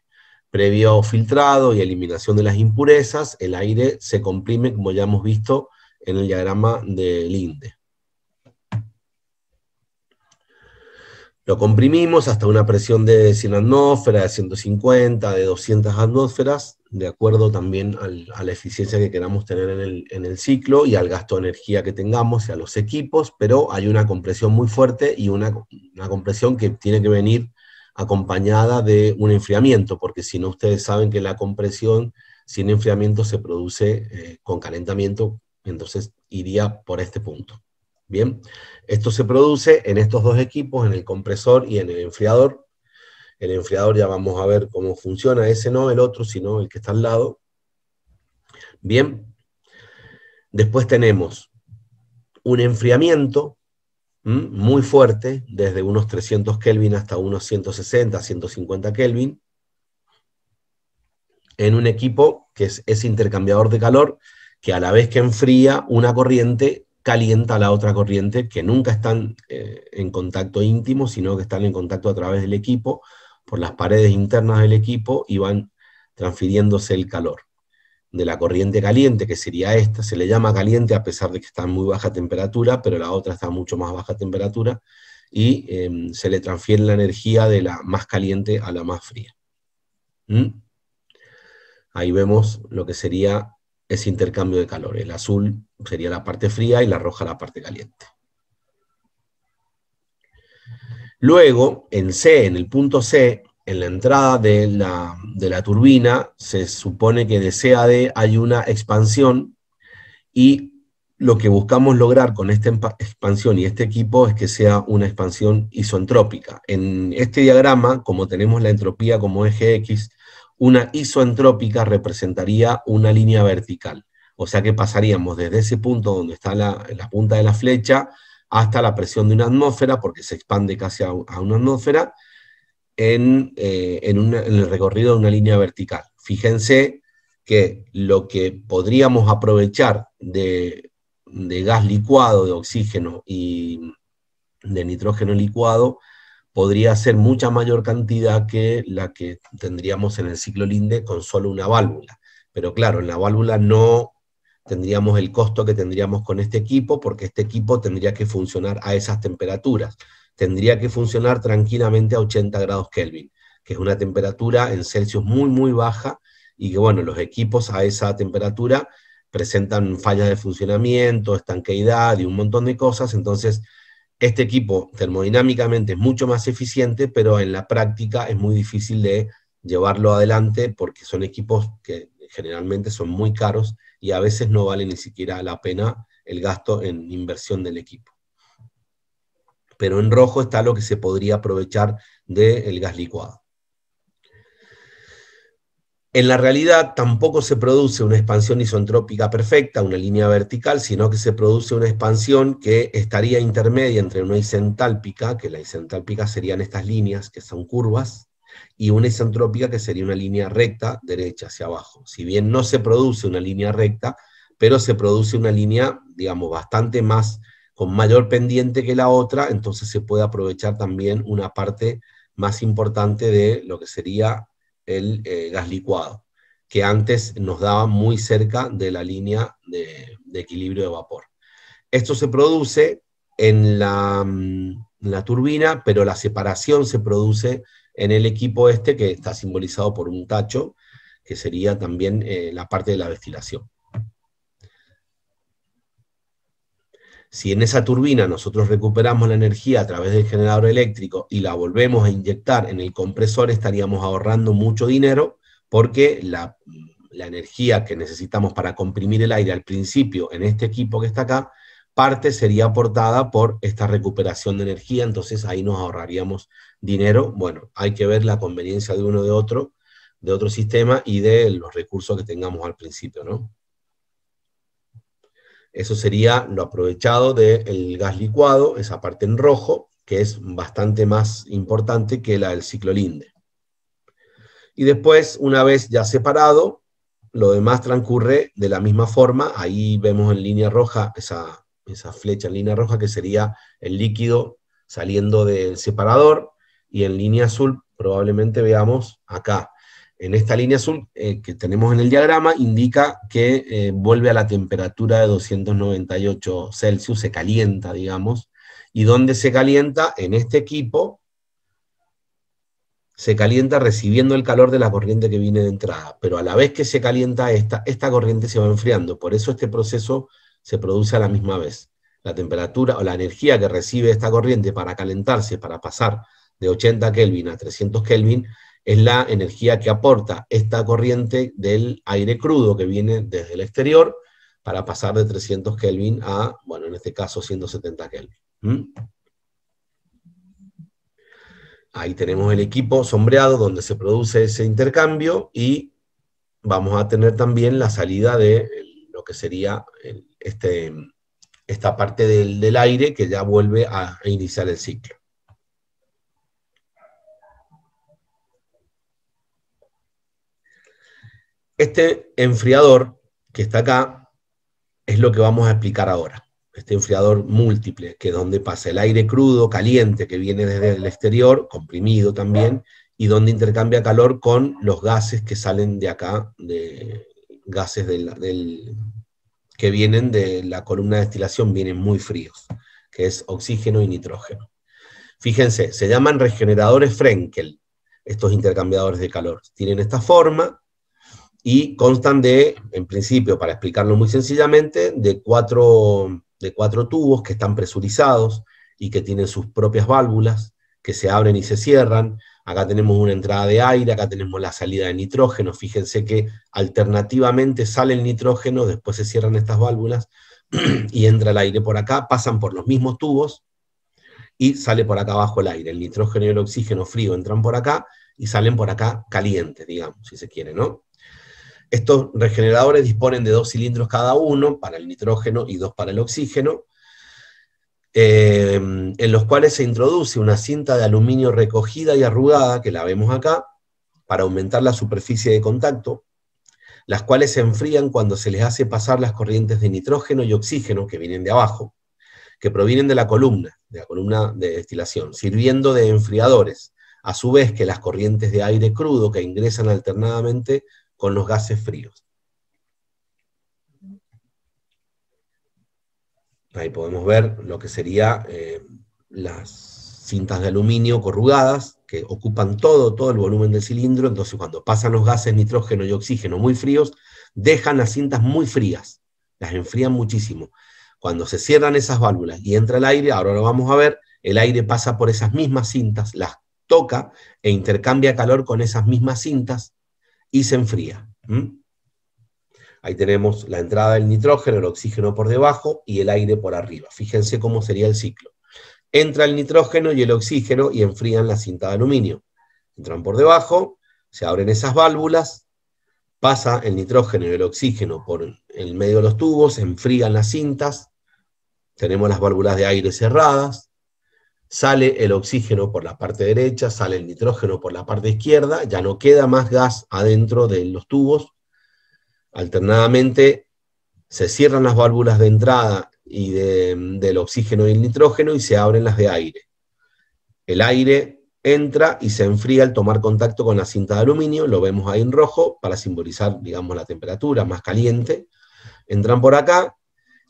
Previo filtrado y eliminación de las impurezas, el aire se comprime, como ya hemos visto en el diagrama del INDE. Lo comprimimos hasta una presión de 100 atmósferas, de 150, de 200 atmósferas, de acuerdo también a la eficiencia que queramos tener en el, ciclo y al gasto de energía que tengamos y a los equipos, pero hay una compresión muy fuerte y una, una compresión que tiene que venir acompañada de un enfriamiento, porque si no, ustedes saben que la compresión sin enfriamiento se produce eh, con calentamiento, entonces iría por este punto. Bien, esto se produce en estos dos equipos, en el compresor y en el enfriador. El enfriador ya vamos a ver cómo funciona, ese no el otro, sino el que está al lado. Bien, después tenemos un enfriamiento muy fuerte, desde unos 300 Kelvin hasta unos 160, 150 Kelvin, en un equipo que es, intercambiador de calor, que a la vez que enfría una corriente, calienta la otra corriente, que nunca están eh, en contacto íntimo, sino que están en contacto a través del equipo, por las paredes internas del equipo, y van transfiriéndose el calor de la corriente caliente, que sería esta, se le llama caliente a pesar de que está en muy baja temperatura, pero la otra está mucho más baja temperatura, y em, se le transfiere la energía de la más caliente a la más fría. ¿Mm? Ahí vemos lo que sería ese intercambio de calor. El azul sería la parte fría y la roja la parte caliente. Luego, en C, en el punto C, en la entrada de la, turbina se supone que de CAD hay una expansión y lo que buscamos lograr con esta expansión y este equipo es que sea una expansión isoentrópica. En este diagrama, como tenemos la entropía como eje X, una isoentrópica representaría una línea vertical. O sea que pasaríamos desde ese punto donde está la, punta de la flecha hasta la presión de una atmósfera, porque se expande casi a una atmósfera, eh, en, el recorrido de una línea vertical. Fíjense que lo que podríamos aprovechar de, de, gas licuado, de oxígeno y de nitrógeno licuado, podría ser mucha mayor cantidad que la que tendríamos en el ciclo Linde con solo una válvula. Pero claro, en la válvula no tendríamos el costo que tendríamos con este equipo, porque este equipo tendría que funcionar a esas temperaturas tendría que funcionar tranquilamente a 80 grados Kelvin, que es una temperatura en Celsius muy, muy baja y que, bueno, los equipos a esa temperatura presentan fallas de funcionamiento, estanqueidad y un montón de cosas, entonces este equipo termodinámicamente es mucho más eficiente, pero en la práctica es muy difícil de llevarlo adelante porque son equipos que generalmente son muy caros y a veces no vale ni siquiera la pena el gasto en inversión del equipo pero en rojo está lo que se podría aprovechar del gas licuado. En la realidad tampoco se produce una expansión isentrópica perfecta, una línea vertical, sino que se produce una expansión que estaría intermedia entre una isentálpica, que la isentálpica serían estas líneas que son curvas, y una isentrópica que sería una línea recta derecha hacia abajo. Si bien no se produce una línea recta, pero se produce una línea, digamos, bastante más con mayor pendiente que la otra, entonces se puede aprovechar también una parte más importante de lo que sería el eh, gas licuado, que antes nos daba muy cerca de la línea de, equilibrio de vapor. Esto se produce mm, en la, turbina, pero la separación se produce en el equipo este que está simbolizado por un tacho, que sería también eh, la parte de la destilación. Si en esa turbina nosotros recuperamos la energía a través del generador eléctrico y la volvemos a inyectar en el compresor, estaríamos ahorrando mucho dinero porque la, energía que necesitamos para comprimir el aire al principio en este equipo que está acá, parte sería aportada por esta recuperación de energía, entonces ahí nos ahorraríamos dinero. Bueno, hay que ver la conveniencia de uno de otro, de otro sistema y de los recursos que tengamos al principio, ¿no? Eso sería lo aprovechado del gas licuado, esa parte en rojo, que es bastante más importante que la del ciclo Linde. Y después, una vez ya separado, lo demás transcurre de la misma forma. Ahí vemos en línea roja, esa, esa flecha en línea roja, que sería el líquido saliendo del separador, y en línea azul probablemente veamos acá en esta línea azul eh, que tenemos en el diagrama indica que eh, vuelve a la temperatura de 298 Celsius, se calienta, digamos, y donde se calienta, en este equipo, se calienta recibiendo el calor de la corriente que viene de entrada, pero a la vez que se calienta esta, esta corriente se va enfriando, por eso este proceso se produce a la misma vez. La temperatura o la energía que recibe esta corriente para calentarse, para pasar de 80 Kelvin a 300 Kelvin, es la energía que aporta esta corriente del aire crudo que viene desde el exterior para pasar de 300 Kelvin a, bueno, en este caso 170 Kelvin. ¿Mm? Ahí tenemos el equipo sombreado donde se produce ese intercambio y vamos a tener también la salida de lo que sería este, esta parte del, del aire que ya vuelve a iniciar el ciclo. Este enfriador que está acá es lo que vamos a explicar ahora. Este enfriador múltiple, que es donde pasa el aire crudo, caliente, que viene desde el exterior, comprimido también, y donde intercambia calor con los gases que salen de acá, de gases que vienen de la columna de destilación, vienen muy fríos, que es oxígeno y nitrógeno. Fíjense, se llaman regeneradores Frenkel, estos intercambiadores de calor. Tienen esta forma, y constan de, en principio, para explicarlo muy sencillamente, de cuatro, de cuatro tubos que están presurizados y que tienen sus propias válvulas que se abren y se cierran. Acá tenemos una entrada de aire, acá tenemos la salida de nitrógeno. Fíjense que alternativamente sale el nitrógeno, después se cierran estas válvulas y entra el aire por acá, pasan por los mismos tubos y sale por acá abajo el aire. El nitrógeno y el oxígeno frío entran por acá y salen por acá calientes, digamos, si se quiere, ¿no? Estos regeneradores disponen de dos cilindros cada uno para el nitrógeno y dos para el oxígeno, eh, en los cuales se introduce una cinta de aluminio recogida y arrugada, que la vemos acá, para aumentar la superficie de contacto, las cuales se enfrían cuando se les hace pasar las corrientes de nitrógeno y oxígeno que vienen de abajo, que provienen de la columna, de la columna de destilación, sirviendo de enfriadores, a su vez que las corrientes de aire crudo que ingresan alternadamente con los gases fríos. Ahí podemos ver lo que serían eh, las cintas de aluminio corrugadas que ocupan todo, todo el volumen del cilindro, entonces cuando pasan los gases nitrógeno y oxígeno muy fríos, dejan las cintas muy frías, las enfrían muchísimo. Cuando se cierran esas válvulas y entra el aire, ahora lo vamos a ver, el aire pasa por esas mismas cintas, las toca e intercambia calor con esas mismas cintas, y se enfría. ¿Mm? Ahí tenemos la entrada del nitrógeno, el oxígeno por debajo y el aire por arriba. Fíjense cómo sería el ciclo. Entra el nitrógeno y el oxígeno y enfrían la cinta de aluminio. Entran por debajo, se abren esas válvulas, pasa el nitrógeno y el oxígeno por el medio de los tubos, enfrían las cintas, tenemos las válvulas de aire cerradas, sale el oxígeno por la parte derecha, sale el nitrógeno por la parte izquierda, ya no queda más gas adentro de los tubos. Alternadamente se cierran las válvulas de entrada y del oxígeno y el nitrógeno y se abren las de aire. El aire entra y se enfría al tomar contacto con la cinta de aluminio, lo vemos ahí en rojo para simbolizar, digamos, la temperatura más caliente. Entran por acá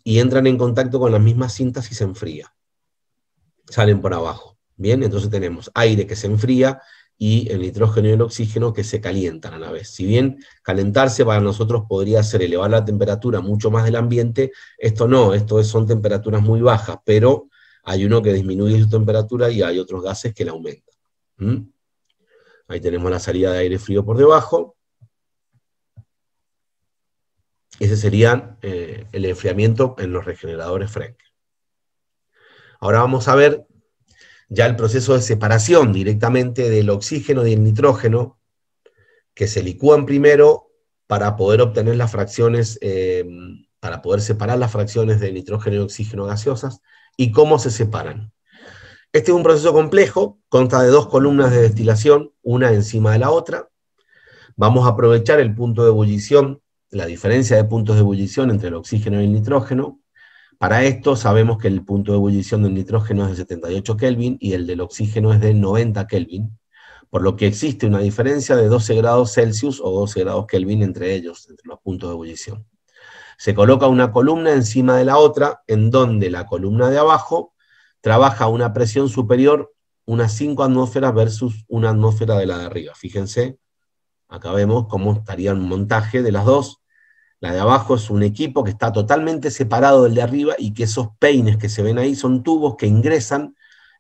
y entran en contacto con las mismas cintas y se enfría salen por abajo. Bien, entonces tenemos aire que se enfría y el nitrógeno y el oxígeno que se calientan a la vez. Si bien calentarse para nosotros podría ser elevar la temperatura mucho más del ambiente, esto no, esto son temperaturas muy bajas, pero hay uno que disminuye su temperatura y hay otros gases que la aumentan. Ahí tenemos la salida de aire frío por debajo. Ese sería eh, el enfriamiento en los regeneradores Frank. Ahora vamos a ver ya el proceso de separación directamente del oxígeno y el nitrógeno, que se licúan primero para poder obtener las fracciones, eh, para poder separar las fracciones de nitrógeno y oxígeno gaseosas, y cómo se separan. Este es un proceso complejo, consta de dos columnas de destilación, una encima de la otra. Vamos a aprovechar el punto de ebullición, la diferencia de puntos de ebullición entre el oxígeno y el nitrógeno, para esto sabemos que el punto de ebullición del nitrógeno es de 78 Kelvin y el del oxígeno es de 90 Kelvin, por lo que existe una diferencia de 12 grados Celsius o 12 grados Kelvin entre ellos, entre los puntos de ebullición. Se coloca una columna encima de la otra, en donde la columna de abajo trabaja a una presión superior, unas 5 atmósferas versus una atmósfera de la de arriba. Fíjense, acá vemos cómo estaría un montaje de las dos, la de abajo es un equipo que está totalmente separado del de arriba y que esos peines que se ven ahí son tubos que ingresan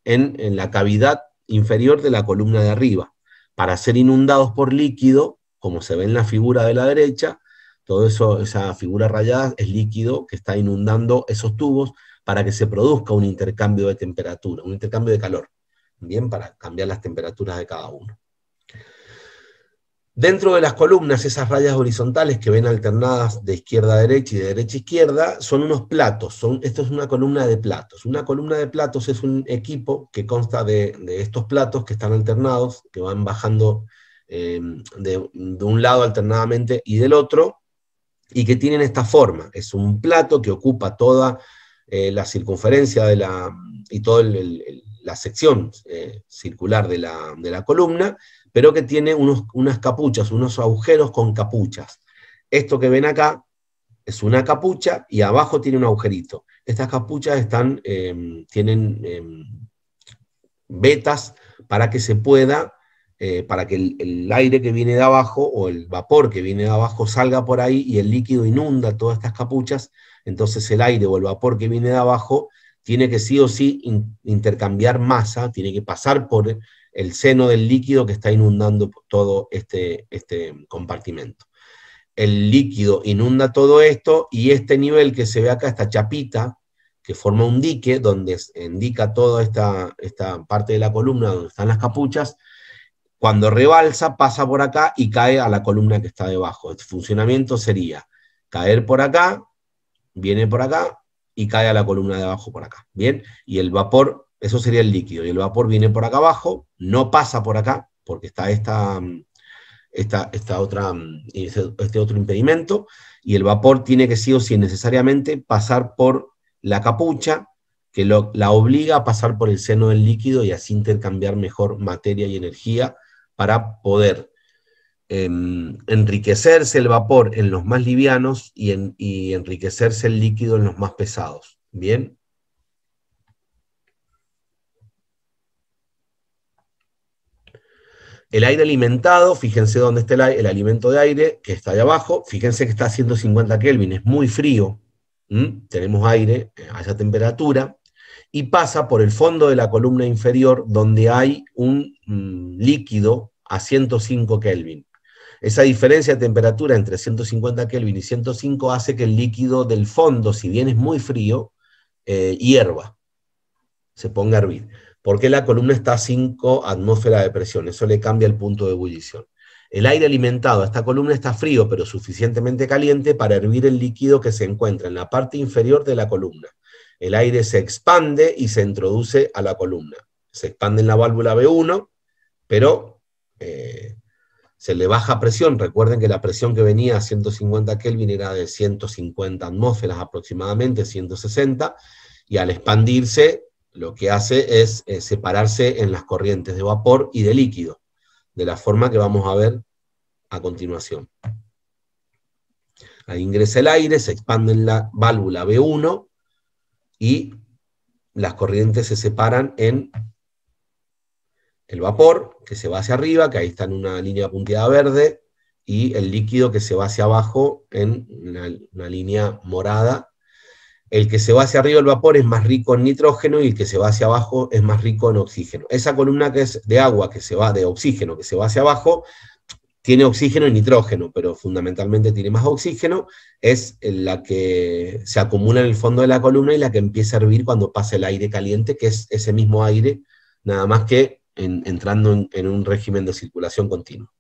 en, la cavidad inferior de la columna de arriba para ser inundados por líquido, como se ve en la figura de la derecha. Todo eso, esa figura rayada es líquido que está inundando esos tubos para que se produzca un intercambio de temperatura, un intercambio de calor, bien, para cambiar las temperaturas de cada uno. Dentro de las columnas, esas rayas horizontales que ven alternadas de izquierda a derecha y de derecha a izquierda, son unos platos. esto es una columna de platos. Una columna de platos es un equipo que consta de, estos platos que están alternados, que van bajando eh, de, un lado alternadamente y del otro, y que tienen esta forma. Es un plato que ocupa toda eh, la circunferencia y toda la sección eh, circular de la columna, pero que tiene unos, unas capuchas, unos agujeros con capuchas. Esto que ven acá es una capucha y abajo tiene un agujerito. Estas capuchas están, em, tienen em, vetas para que se pueda, eh, para que el, aire que viene de abajo o el vapor que viene de abajo salga por ahí y el líquido inunda todas estas capuchas, entonces el aire o el vapor que viene de abajo tiene que sí o sí intercambiar masa, tiene que pasar por el seno del líquido que está inundando todo este, este compartimento. El líquido inunda todo esto y este nivel que se ve acá, esta chapita, que forma un dique donde indica toda esta, esta parte de la columna donde están las capuchas, cuando rebalsa pasa por acá y cae a la columna que está debajo. el funcionamiento sería caer por acá, viene por acá y cae a la columna de abajo por acá. Bien, y el vapor eso sería el líquido. Y el vapor viene por acá abajo, no pasa por acá, porque está esta, mm, otra, mm, este, este otro impedimento, y el vapor tiene que sí o sí necesariamente pasar por la capucha, que lo, la obliga a pasar por el seno del líquido y así intercambiar mejor materia y energía para poder em, enriquecerse el vapor en los más livianos y, en, y enriquecerse el líquido en los más pesados. ¿Bien? El aire alimentado, fíjense dónde está el, aire, el, alimento de aire, que está de abajo. Fíjense que está a 150 Kelvin, es muy frío. Tenemos aire eh, a esa temperatura. Y pasa por el fondo de la columna inferior, donde hay un mm, líquido a 105 Kelvin. Esa diferencia de temperatura entre 150 Kelvin y 105 hace que el líquido del fondo, si bien es muy frío, eh, hierva, se ponga a hervir. ¿Por qué la columna está a 5 atmósferas de presión? Eso le cambia el punto de ebullición. El aire alimentado a esta columna está frío, pero suficientemente caliente para hervir el líquido que se encuentra en la parte inferior de la columna. El aire se expande y se introduce a la columna. Se expande en la válvula B1, pero eh, se le baja presión. Recuerden que la presión que venía a 150 Kelvin era de 150 atmósferas aproximadamente, 160, y al expandirse lo que hace es eh, separarse en las corrientes de vapor y de líquido, de la forma que vamos a ver a continuación. Ahí ingresa el aire, se expande en la válvula B1 y las corrientes se separan en el vapor, que se va hacia arriba, que ahí está en una línea punteada verde, y el líquido que se va hacia abajo en una línea morada, el que se va hacia arriba el vapor es más rico en nitrógeno y el que se va hacia abajo es más rico en oxígeno. Esa columna que es de agua, que se va de oxígeno, que se va hacia abajo, tiene oxígeno y nitrógeno, pero fundamentalmente tiene más oxígeno, es la que se acumula en el fondo de la columna y la que empieza a hervir cuando pasa el aire caliente, que es ese mismo aire, nada más que entrando en, en un régimen de circulación continua.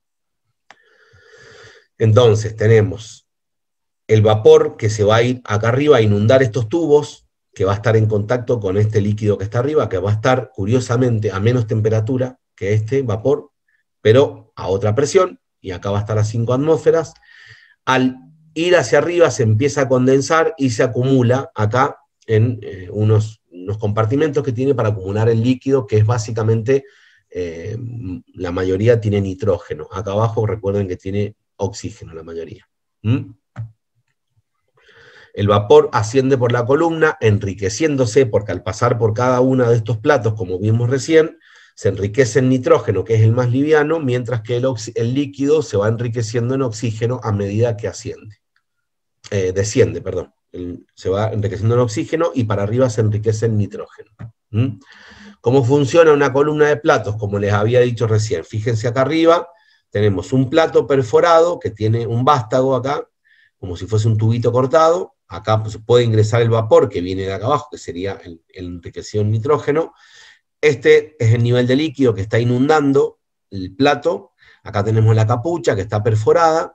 Entonces, tenemos el vapor que se va a ir acá arriba a inundar estos tubos, que va a estar en contacto con este líquido que está arriba, que va a estar curiosamente a menos temperatura que este vapor, pero a otra presión, y acá va a estar a 5 atmósferas. Al ir hacia arriba se empieza a condensar y se acumula acá en eh, unos, compartimentos que tiene para acumular el líquido, que es básicamente, eh, la mayoría tiene nitrógeno. Acá abajo recuerden que tiene oxígeno la mayoría. ¿Mm? El vapor asciende por la columna, enriqueciéndose, porque al pasar por cada uno de estos platos, como vimos recién, se enriquece en nitrógeno, que es el más liviano, mientras que el, líquido se va enriqueciendo en oxígeno a medida que asciende. Eh, desciende, perdón. se va enriqueciendo en oxígeno y para arriba se enriquece en nitrógeno. ¿Mm? ¿Cómo funciona una columna de platos? Como les había dicho recién, fíjense acá arriba, tenemos un plato perforado que tiene un vástago acá, como si fuese un tubito cortado. Acá pues, puede ingresar el vapor que viene de acá abajo, que sería el, enriquecido en nitrógeno. Este es el nivel de líquido que está inundando el plato. Acá tenemos la capucha que está perforada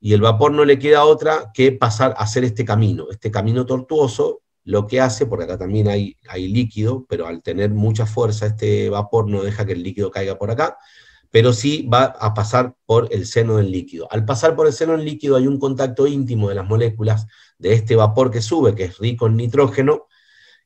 y el vapor no le queda otra que pasar a hacer este camino, este camino tortuoso, lo que hace, porque acá también hay, hay líquido, pero al tener mucha fuerza este vapor no deja que el líquido caiga por acá, pero sí va a pasar por el seno del líquido. Al pasar por el seno del líquido hay un contacto íntimo de las moléculas de este vapor que sube, que es rico en nitrógeno,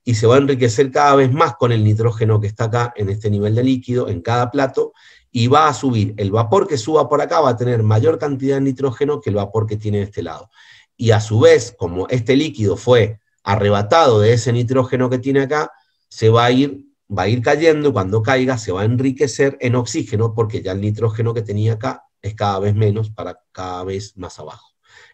y se va a enriquecer cada vez más con el nitrógeno que está acá en este nivel de líquido, en cada plato, y va a subir. El vapor que suba por acá va a tener mayor cantidad de nitrógeno que el vapor que tiene de este lado. Y a su vez, como este líquido fue arrebatado de ese nitrógeno que tiene acá, se va a ir va a ir cayendo y cuando caiga se va a enriquecer en oxígeno porque ya el nitrógeno que tenía acá es cada vez menos para cada vez más abajo.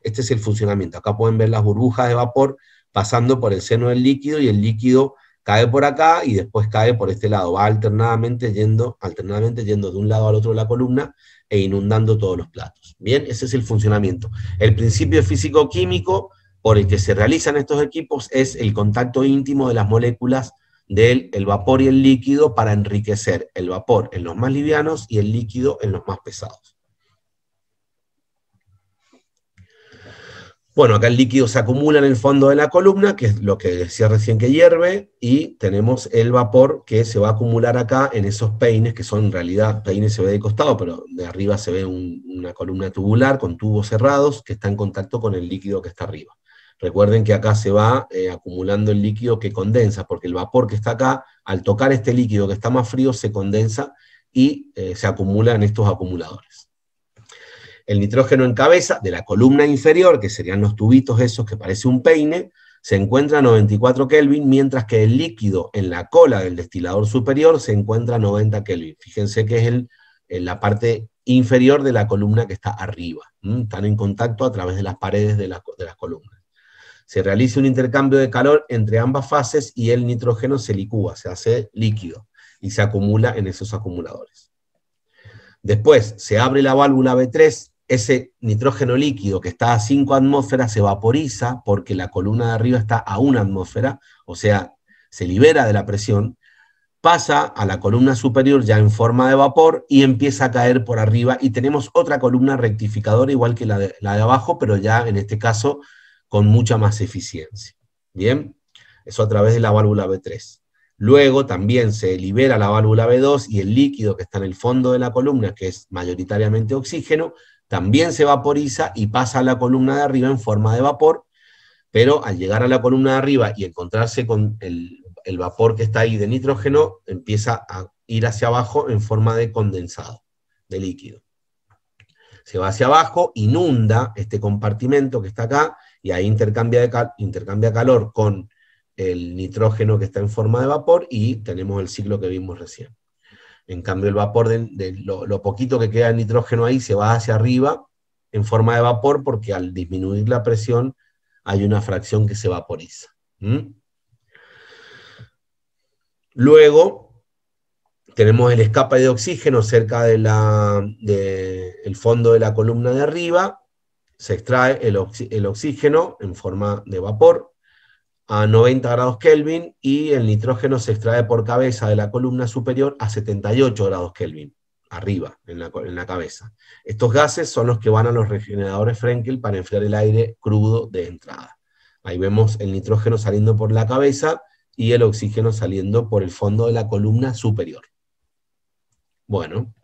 Este es el funcionamiento. Acá pueden ver las burbujas de vapor pasando por el seno del líquido y el líquido cae por acá y después cae por este lado. Va alternadamente yendo, alternadamente yendo de un lado al otro de la columna e inundando todos los platos. Bien, ese es el funcionamiento. El principio físico-químico por el que se realizan estos equipos es el contacto íntimo de las moléculas del el vapor y el líquido para enriquecer el vapor en los más livianos y el líquido en los más pesados. Bueno, acá el líquido se acumula en el fondo de la columna, que es lo que decía recién que hierve, y tenemos el vapor que se va a acumular acá en esos peines, que son en realidad, peines se ve de costado, pero de arriba se ve una columna tubular con tubos cerrados que está en contacto con el líquido que está arriba. Recuerden que acá se va eh, acumulando el líquido que condensa, porque el vapor que está acá, al tocar este líquido que está más frío, se condensa y eh, se acumula en estos acumuladores. El nitrógeno en cabeza de la columna inferior, que serían los tubitos esos que parece un peine, se encuentra a 94 Kelvin, mientras que el líquido en la cola del destilador superior se encuentra a 90 Kelvin. Fíjense que es el, en eh, la parte inferior de la columna que está arriba. Están en contacto a través de las paredes de, de las columnas se realiza un intercambio de calor entre ambas fases y el nitrógeno se licúa, se hace líquido y se acumula en esos acumuladores. Después se abre la válvula B3, ese nitrógeno líquido que está a 5 atmósferas se vaporiza porque la columna de arriba está a 1 atmósfera, o sea, se libera de la presión, pasa a la columna superior ya en forma de vapor y empieza a caer por arriba y tenemos otra columna rectificadora igual que la de, la de abajo, pero ya en este caso con mucha más eficiencia. Bien, eso a través de la válvula B3. Luego también se libera la válvula B2 y el líquido que está en el fondo de la columna, que es mayoritariamente oxígeno, también se vaporiza y pasa a la columna de arriba en forma de vapor, pero al llegar a la columna de arriba y encontrarse con el, vapor que está ahí de nitrógeno, empieza a ir hacia abajo en forma de condensado de líquido. Se va hacia abajo, inunda este compartimento que está acá, y ahí intercambia, calor con el nitrógeno que está en forma de vapor y tenemos el ciclo que vimos recién. En cambio, el vapor, de, lo, poquito que queda de nitrógeno ahí, se va hacia arriba en forma de vapor porque al disminuir la presión hay una fracción que se vaporiza. Luego, tenemos el escape de oxígeno cerca del de fondo de la columna de arriba se extrae el, oxígeno en forma de vapor a 90 grados Kelvin y el nitrógeno se extrae por cabeza de la columna superior a 78 grados Kelvin, arriba, en la, en la, cabeza. Estos gases son los que van a los regeneradores Frenkel para enfriar el aire crudo de entrada. Ahí vemos el nitrógeno saliendo por la cabeza y el oxígeno saliendo por el fondo de la columna superior. Bueno,